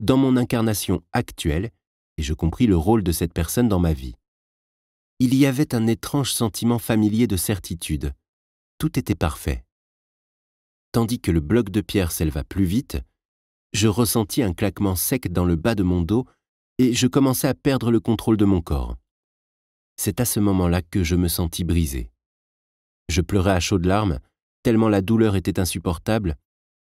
dans mon incarnation actuelle, et je compris le rôle de cette personne dans ma vie. Il y avait un étrange sentiment familier de certitude, tout était parfait. Tandis que le bloc de pierre s'éleva plus vite, je ressentis un claquement sec dans le bas de mon dos et je commençai à perdre le contrôle de mon corps. C'est à ce moment-là que je me sentis brisé. Je pleurais à chaudes larmes, tellement la douleur était insupportable,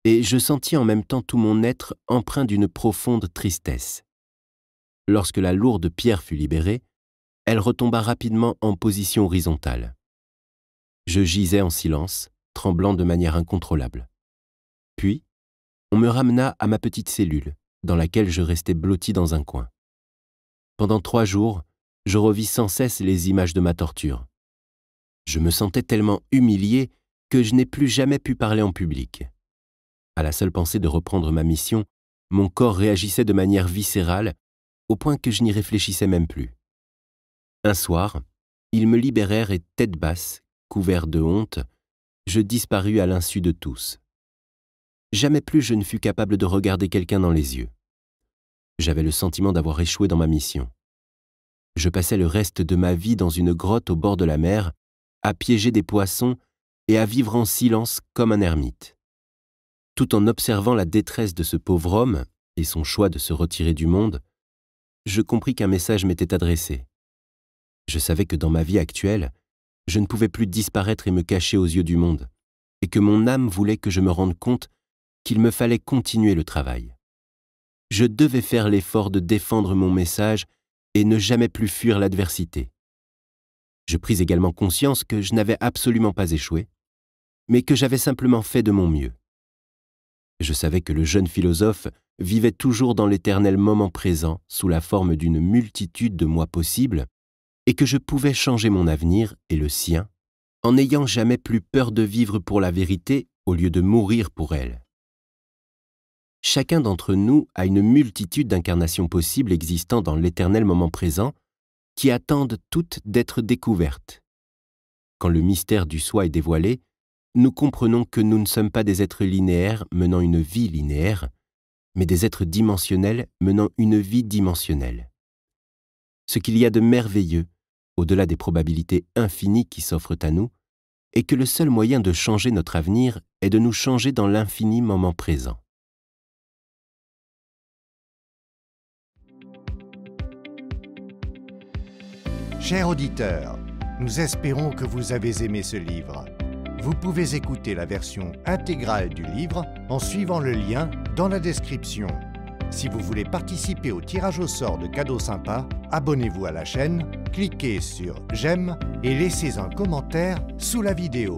et je sentis en même temps tout mon être empreint d'une profonde tristesse. Lorsque la lourde pierre fut libérée, elle retomba rapidement en position horizontale. Je gisais en silence, tremblant de manière incontrôlable. Puis, on me ramena à ma petite cellule, dans laquelle je restais blotti dans un coin. Pendant trois jours, je revis sans cesse les images de ma torture. Je me sentais tellement humilié que je n'ai plus jamais pu parler en public. À la seule pensée de reprendre ma mission, mon corps réagissait de manière viscérale, au point que je n'y réfléchissais même plus. Un soir, ils me libérèrent et tête basse, Couvert de honte, je disparus à l'insu de tous. Jamais plus je ne fus capable de regarder quelqu'un dans les yeux. J'avais le sentiment d'avoir échoué dans ma mission. Je passais le reste de ma vie dans une grotte au bord de la mer, à piéger des poissons et à vivre en silence comme un ermite. Tout en observant la détresse de ce pauvre homme et son choix de se retirer du monde, je compris qu'un message m'était adressé. Je savais que dans ma vie actuelle, je ne pouvais plus disparaître et me cacher aux yeux du monde, et que mon âme voulait que je me rende compte qu'il me fallait continuer le travail. Je devais faire l'effort de défendre mon message et ne jamais plus fuir l'adversité. Je pris également conscience que je n'avais absolument pas échoué, mais que j'avais simplement fait de mon mieux. Je savais que le jeune philosophe vivait toujours dans l'éternel moment présent sous la forme d'une multitude de moi possibles, et que je pouvais changer mon avenir et le sien en n'ayant jamais plus peur de vivre pour la vérité au lieu de mourir pour elle. Chacun d'entre nous a une multitude d'incarnations possibles existant dans l'éternel moment présent qui attendent toutes d'être découvertes. Quand le mystère du soi est dévoilé, nous comprenons que nous ne sommes pas des êtres linéaires menant une vie linéaire, mais des êtres dimensionnels menant une vie dimensionnelle. Ce qu'il y a de merveilleux, au-delà des probabilités infinies qui s'offrent à nous, et que le seul moyen de changer notre avenir est de nous changer dans l'infini moment présent. Chers auditeurs, nous espérons que vous avez aimé ce livre. Vous pouvez écouter la version intégrale du livre en suivant le lien dans la description. Si vous voulez participer au tirage au sort de cadeaux sympas, abonnez-vous à la chaîne, cliquez sur J'aime et laissez un commentaire sous la vidéo.